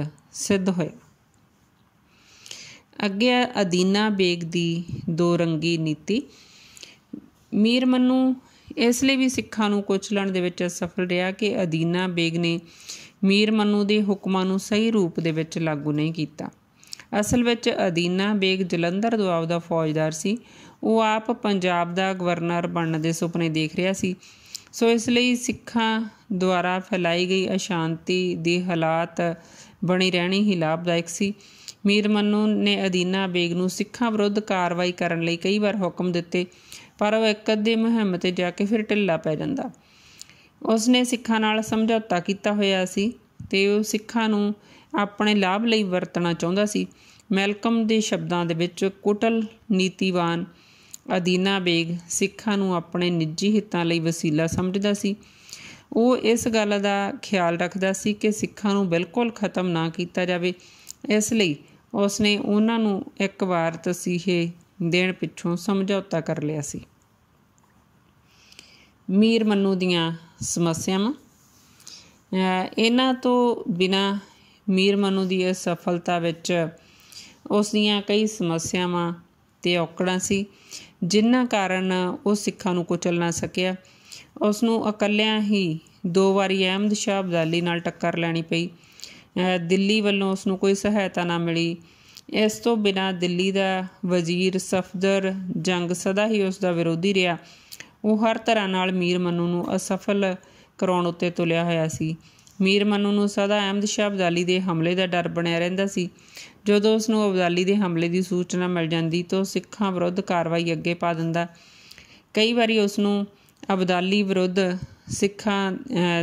ਸਿੱਧ ਹੋਇਆ ਅੱਗੇ ਅਦੀਨਾ ਬੇਗ ਦੀ ਦੋ ਰੰਗੀ ਨੀਤੀ ਮੀਰ ਮੰਨੂ ਇਸ ਲਈ ਵੀ ਸਿੱਖਾਂ ਨੂੰ ਕੁਚਲਣ ਦੇ ਵਿੱਚ ਸਫਲ ਰਿਹਾ ਕਿ ਅਦੀਨਾ ਬੇਗ ਨੇ ਮੀਰ ਮਨੂ ਦੇ ਹੁਕਮਾਂ ਨੂੰ ਸਹੀ ਰੂਪ ਦੇ ਵਿੱਚ ਲਾਗੂ ਨਹੀਂ ਕੀਤਾ ਅਸਲ ਵਿੱਚ ਅਦੀਨਾ ਬੇਗ ਜਲੰਧਰ ਦੁਆਬ ਦਾ ਫੌਜਦਾਰ ਸੀ ਉਹ ਆਪ ਪੰਜਾਬ ਦਾ ਗਵਰਨਰ ਬਣਨ ਦੇ ਸੁਪਨੇ ਦੇਖ ਰਿਹਾ ਸੀ ਸੋ ਇਸ ਲਈ ਸਿੱਖਾਂ ਦੁਆਰਾ ਫੈਲਾਈ ਗਈ ਅਸ਼ਾਂਤੀ ਦੇ ਹਾਲਾਤ ਬਣੀ ਰਹਿਣੀ ਹੀ ਲਾਭਦਾਇਕ ਸੀ ਮੀਰ ਮੰਨੂ ਨੇ ਅਦੀਨਾ ਬੇਗ ਨੂੰ ਸਿੱਖਾਂ ਵਿਰੁੱਧ ਕਾਰਵਾਈ ਕਰਨ ਲਈ ਕਈ ਵਾਰ ਹੁਕਮ ਦਿੱਤੇ ਪਰ ਉਹ ਇੱਕ ਅੱਧੇ ਮੁਹਿੰਮ ਤੇ ਜਾ ਕੇ ਫਿਰ ਢਿੱਲਾ ਪੈ ਜਾਂਦਾ ਉਸ ਨੇ ਸਿੱਖਾਂ ਨਾਲ ਸਮਝੌਤਾ ਕੀਤਾ ਹੋਇਆ ਸੀ ਤੇ ਉਹ ਸਿੱਖਾਂ ਨੂੰ ਆਪਣੇ ਲਾਭ ਲਈ ਵਰਤਣਾ ਚਾਹੁੰਦਾ ਸੀ ਮੈਲਕਮ ਦੇ ਸ਼ਬਦਾਂ ਦੇ ਵਿੱਚ ਕੁਟਲ ਨੀਤੀਵਾਨ ਅਦੀਨਾ ਬੇਗ ਸਿੱਖਾਂ ਨੂੰ ਆਪਣੇ ਨਿੱਜੀ ਹਿੱਤਾਂ ਲਈ ਵਸੀਲਾ ਸਮਝਦਾ ਸੀ ਉਹ ਇਸ ਗੱਲ ਦਾ ਖਿਆਲ ਰੱਖਦਾ ਸੀ ਕਿ ਸਿੱਖਾਂ ਨੂੰ ਬਿਲਕੁਲ ਖਤਮ ਨਾ ਕੀਤਾ ਜਾਵੇ ਇਸ ਲਈ ਉਸ ਨੇ ਉਹਨਾਂ ਨੂੰ ਇੱਕ ਵਾਰ ਤਸੀਹੇ ਦੇਣ ਪਿੱਛੋਂ ਸਮਝੌਤਾ ਕਰ ਲਿਆ ਸੀ ਮੀਰ ਮੰਨੂ ਦੀਆਂ ਸਮੱਸਿਆਵਾਂ ਇਹਨਾਂ ਤੋਂ ਬਿਨਾ ਮੀਰ ਮੰਨੂ ਦੀ ਸਫਲਤਾ ਵਿੱਚ ਉਸ ਦੀਆਂ ਕਈ ਸਮੱਸਿਆਵਾਂ ਤੇ ਔਕੜਾਂ ਸੀ ਜਿਨ੍ਹਾਂ ਕਾਰਨ ਉਹ ਸਿੱਖਾਂ ਨੂੰ ਕੁਚਲ ਨਾ ਸਕਿਆ ਉਸ ਨੂੰ ਇਕੱਲਿਆਂ ਹੀ ਦੋ ਵਾਰੀ ਅਹਿਮਦ ਸ਼ਾਹ ਅਬਦਾਲੀ ਨਾਲ ਟੱਕਰ ਲੈਣੀ ਪਈ ਦਿੱਲੀ ਵੱਲੋਂ ਉਸ ਨੂੰ ਕੋਈ ਸਹਾਇਤਾ ਨਾ ਮਿਲੀ ਇਸ ਤੋਂ ਬਿਨਾ ਦਿੱਲੀ ਦਾ ਵਜ਼ੀਰ ਸਫਦਰ ਜੰਗ ਸਦਾ ਹੀ ਉਸ ਦਾ ਵਿਰੋਧੀ ਰਿਹਾ ਉਹ ਹਰ ਤਰ੍ਹਾਂ ਨਾਲ ਮੀਰ ਮਨੂ ਨੂੰ ਅਸਫਲ ਕਰਾਉਣ ਉੱਤੇ ਤੁਲਿਆ ਹੋਇਆ ਸੀ ਮੀਰ ਮਨੂ ਨੂੰ ਸਦਾ ਅਹਿਮਦ ਸ਼ਾਹ ਅਬਦਾਲੀ ਦੇ ਹਮਲੇ ਦਾ ਡਰ ਬਣਿਆ ਰਹਿੰਦਾ ਸੀ ਜਦੋਂ ਉਸ ਨੂੰ ਅਬਦਾਲੀ ਦੇ ਹਮਲੇ ਦੀ ਸੂਚਨਾ ਮਿਲ ਜਾਂਦੀ ਤਾਂ ਸਿੱਖਾਂ ਵਿਰੁੱਧ ਕਾਰਵਾਈ ਅੱਗੇ ਪਾ ਦਿੰਦਾ ਕਈ ਵਾਰੀ ਉਸ ਨੂੰ ਅਬਦਾਲੀ ਵਿਰੁੱਧ ਸਿੱਖਾਂ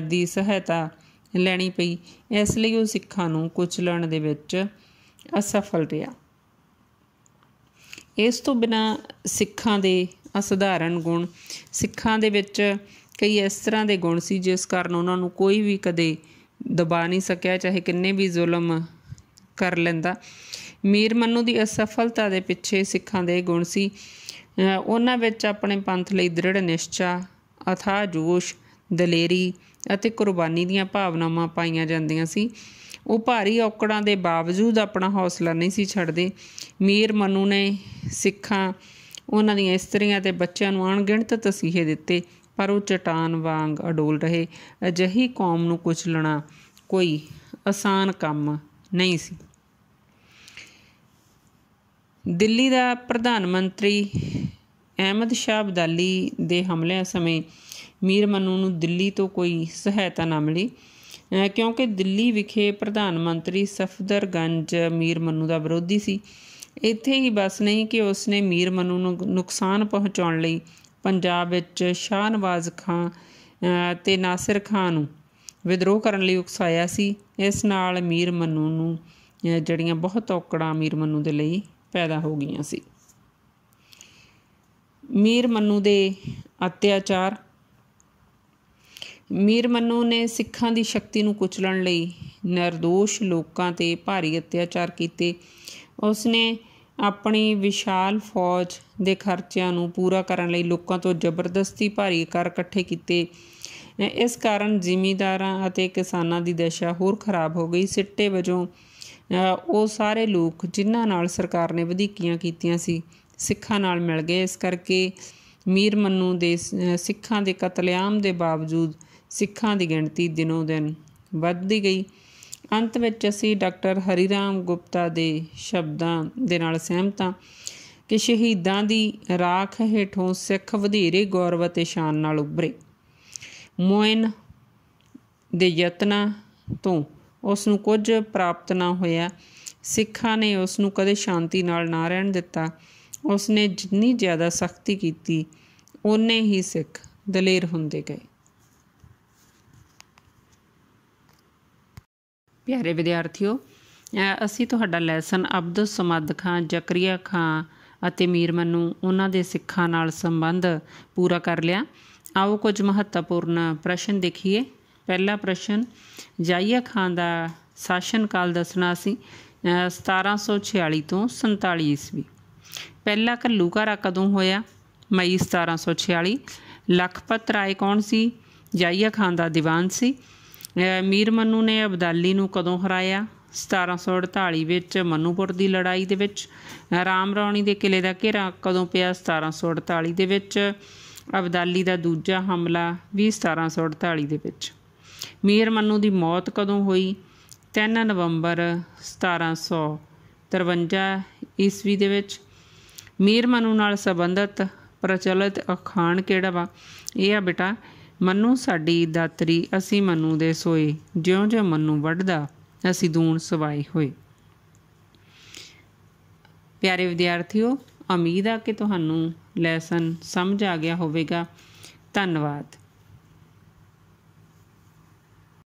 ਦੀ ਸਹਾਇਤਾ ਲੈਣੀ ਪਈ ਇਸ ਲਈ ਉਹ ਸਿੱਖਾਂ ਨੂੰ ਕੁਚਲਣ ਦੇ ਵਿੱਚ ਅਸਫਲ ਰਿਹਾ ਇਸ ਤੋਂ ਬਿਨਾ ਸਿੱਖਾਂ ਦੇ ਅਸਧਾਰਨ ਗੁਣ ਸਿੱਖਾਂ ਦੇ ਵਿੱਚ ਕਈ ਇਸ ਤਰ੍ਹਾਂ ਦੇ ਗੁਣ ਸੀ ਜਿਸ ਕਾਰਨ ਉਹਨਾਂ ਨੂੰ ਕੋਈ ਵੀ ਕਦੇ ਦਬਾ ਨਹੀਂ ਸਕਿਆ ਚਾਹੇ ਕਿੰਨੇ ਵੀ ਜ਼ੁਲਮ ਕਰ ਲੈਂਦਾ ਮੀਰ ਮੰਨੂ ਦੀ ਅਸਫਲਤਾ ਦੇ ਪਿੱਛੇ ਸਿੱਖਾਂ ਦੇ ਗੁਣ ਸੀ ਉਹਨਾਂ ਵਿੱਚ ਆਪਣੇ ਪੰਥ ਲਈ ਦ੍ਰਿੜ ਨਿਸ਼ਚਾ ਅਥਾ ਜੋਸ਼ ਦਲੇਰੀ ਅਤੇ ਕੁਰਬਾਨੀ ਦੀਆਂ ਭਾਵਨਾਵਾਂ ਪਾਈਆਂ ਜਾਂਦੀਆਂ ਸੀ ਉਹ ਭਾਰੀ ਔਕੜਾਂ ਦੇ ਬਾਵਜੂਦ ਆਪਣਾ ਹੌਸਲਾ ਨਹੀਂ ਸੀ ਛੱਡਦੇ ਮੀਰ ਮੰਨੂ ਨੇ ਸਿੱਖਾਂ ਉਹਨਾਂ ਦੀਆਂ ਇਸਤਰੀਆਂ ਤੇ ਬੱਚਿਆਂ ਨੂੰ ਅਣਗਿਣਤ ਤਸੀਹੇ ਦਿੱਤੇ ਪਰ ਉਹ ਚਟਾਨ ਵਾਂਗ ਅਡੋਲ ਰਹੇ ਅਜਹੀ ਕੌਮ ਨੂੰ ਕੁਚਲਣਾ ਕੋਈ ਆਸਾਨ ਕੰਮ ਨਹੀਂ ਸੀ ਦਿੱਲੀ ਦਾ ਪ੍ਰਧਾਨ ਮੰਤਰੀ ਅਹਿਮਦ ਸ਼ਾਹ ਅਬਦਾਲੀ ਦੇ ਹਮਲਿਆਂ ਸਮੇਂ ਮੀਰ ਮਨੂ ਨੂੰ ਦਿੱਲੀ ਤੋਂ ਕੋਈ ਸਹਾਇਤਾ ਨਾ ਮਿਲੀ ਕਿਉਂਕਿ ਦਿੱਲੀ ਵਿਖੇ ਪ੍ਰਧਾਨ ਮੰਤਰੀ ਸਫਦਰਗੰਜ ਮੀਰ ਮਨੂ ਦਾ ਵਿਰੋਧੀ ਸੀ ਇੱਥੇ ਹੀ ਬਸ ਨਹੀਂ ਕਿ ਉਸਨੇ ਮੀਰ ਮਨੂ ਨੂੰ ਨੁਕਸਾਨ ਪਹੁੰਚਾਉਣ ਲਈ ਪੰਜਾਬ ਵਿੱਚ ਸ਼ਾਹਨਵਾਜ਼ ਖਾਨ ਤੇ ਨਾਸਿਰ ਖਾਨ ਨੂੰ ਵਿਦਰੋਹ ਕਰਨ ਲਈ ਉਕਸਾਇਆ ਸੀ ਇਸ ਨਾਲ ਮੀਰ ਮਨੂ ਨੂੰ ਜਿਹੜੀਆਂ ਬਹੁਤ ਔਕੜਾਂ ਮੀਰ ਮਨੂ ਦੇ ਲਈ ਪੈਦਾ ਹੋ ਗਈਆਂ ਸੀ ਮੀਰ ਮਨੂ ਦੇ ਅਤਿਆਚਾਰ ਮੀਰ ਮਨੂ ਨੇ ਸਿੱਖਾਂ ਦੀ ਸ਼ਕਤੀ ਨੂੰ ਕੁਚਲਣ ਲਈ ਨਿਰਦੋਸ਼ ਲੋਕਾਂ ਤੇ ਭਾਰੀ ਅਤਿਆਚਾਰ ਕੀਤੇ ਉਸਨੇ ਆਪਣੀ ਵਿਸ਼ਾਲ ਫੌਜ ਦੇ ਖਰਚਿਆਂ ਨੂੰ ਪੂਰਾ ਕਰਨ ਲਈ ਲੋਕਾਂ ਤੋਂ ਜ਼ਬਰਦਸਤੀ ਭਾਰੀ ਕਰ ਇਕੱਠੇ ਕੀਤੇ ਇਸ ਕਾਰਨ ਜ਼ਿਮੀਦਾਰਾਂ ਅਤੇ ਕਿਸਾਨਾਂ ਦੀ ਦਸ਼ਾ ਹੋਰ ਖਰਾਬ ਹੋ ਗਈ ਸਿੱਟੇ ਵਜੋਂ ਉਹ ਸਾਰੇ ਲੋਕ ਜਿਨ੍ਹਾਂ ਨਾਲ ਸਰਕਾਰ ਨੇ ਵਧੀਕੀਆਂ ਕੀਤੀਆਂ ਸੀ ਸਿੱਖਾਂ ਨਾਲ ਮਿਲ ਗਏ ਇਸ ਕਰਕੇ ਮੀਰ ਮੰਨੂ ਦੇ ਸਿੱਖਾਂ ਦੇ ਕਤਲੇਆਮ ਦੇ ਬਾਵਜੂਦ ਸਿੱਖਾਂ ਦੀ ਗਿਣਤੀ ਦਿਨੋਂ ਦਿਨ ਵੱਧਦੀ ਗਈ ਅੰਤ ਵਿੱਚ ਅਸੀਂ ਡਾਕਟਰ ਹਰੀਰਾਮ ਗੁਪਤਾ ਦੇ ਸ਼ਬਦਾਂ ਦੇ ਨਾਲ ਸਹਿਮਤ ਹਾਂ ਕਿ ਸ਼ਹੀਦਾਂ ਦੀ ਰਾਖ ਹੇਠੋਂ ਸਿੱਖ ਵਧੇਰੇ ਗੌਰਵ ਅਤੇ ਸ਼ਾਨ ਨਾਲ ਉੱਭਰੇ ਮੋਇਨ ਦੇ ਯਤਨਾਂ ਤੋਂ ਉਸ ਨੂੰ ਕੁਝ ਪ੍ਰਾਪਤ ਨਾ ਹੋਇਆ ਸਿੱਖਾਂ ਨੇ ਉਸ ਨੂੰ ਕਦੇ ਸ਼ਾਂਤੀ ਨਾਲ ਨਾ ਰਹਿਣ ਦਿੱਤਾ ਉਸ ਨੇ ਜਿੰਨੀ ਜ਼ਿਆਦਾ ਸਖਤੀ ਕੀਤੀ ਉਹਨੇ ਹੀ ਸਿੱਖ ਦਲੇਰ ਹੁੰਦੇ ਗਏ ਪਿਆਰੇ ਵਿਦਿਆਰਥੀਓ ਅਸੀਂ ਤੁਹਾਡਾ ਲੈਸਨ ਅਬਦੁਲ ਸਮਦ ਖਾਨ ਜ਼ਕਰੀਆ ਖਾਨ ਅਤੇ ਮੀਰ ਮੰਨੂ ਉਹਨਾਂ ਦੇ ਸਿੱਖਾਂ ਨਾਲ ਸੰਬੰਧ ਪੂਰਾ ਕਰ ਲਿਆ ਆਓ ਕੁਝ ਮਹੱਤਵਪੂਰਨ ਪ੍ਰਸ਼ਨ ਦੇਖੀਏ ਪਹਿਲਾ ਪ੍ਰਸ਼ਨ ਜਾਈਆ ਖਾਨ ਦਾ ਸ਼ਾਸਨ ਕਾਲ ਦੱਸਣਾ ਸੀ 1746 ਤੋਂ 47 ਈਸਵੀ ਪਹਿਲਾ ਘੱਲੂਘਾਰਾ ਕਦੋਂ ਹੋਇਆ ਮਈ 1746 ਲਖਪਤ ਰਾਏ ਕੌਣ ਸੀ ਜਾਈਆ ਖਾਨ ਦਾ ਦੀਵਾਨ ਸੀ ਮੀਰ ਮੰਨੂ ਨੇ ਅਬਦਾਲੀ ਨੂੰ ਕਦੋਂ ਹਰਾਇਆ 1748 ਵਿੱਚ ਮਨੂਪੁਰ ਦੀ ਲੜਾਈ ਦੇ ਵਿੱਚ ਰਾਮ ਰੌਣੀ ਦੇ ਕਿਲੇ ਦਾ ਘੇਰਾ ਕਦੋਂ ਪਿਆ 1748 ਦੇ ਵਿੱਚ ਅਬਦਾਲੀ ਦਾ ਦੂਜਾ ਹਮਲਾ ਵੀ 1748 ਦੇ ਵਿੱਚ ਮੀਰ ਮੰਨੂ ਦੀ ਮੌਤ ਕਦੋਂ ਹੋਈ 3 ਨਵੰਬਰ 1753 ਈਸਵੀ ਦੇ ਵਿੱਚ ਮੀਰ ਮੰਨੂ ਨਾਲ ਸੰਬੰਧਿਤ ਪ੍ਰਚਲਿਤ ਅਖਾਣ ਕਿਹੜਾ ਵਾ ਇਹ ਆ ਬੇਟਾ ਮਨੂ ਸਾਡੀ ਦਾਤਰੀ ਅਸੀਂ ਮਨੂ ਦੇ ਸੋਏ ਜਿਉਂ-ਜਿਉਂ ਮਨੂ ਵੱਡਦਾ ਅਸੀਂ ਦੂਣ ਸਵਾਈ ਹੋਏ ਪਿਆਰੇ ਵਿਦਿਆਰਥੀਓ ਉਮੀਦ ਆ ਕਿ ਤੁਹਾਨੂੰ ਲੈਸਨ ਸਮਝ ਆ ਗਿਆ ਹੋਵੇਗਾ ਧੰਨਵਾਦ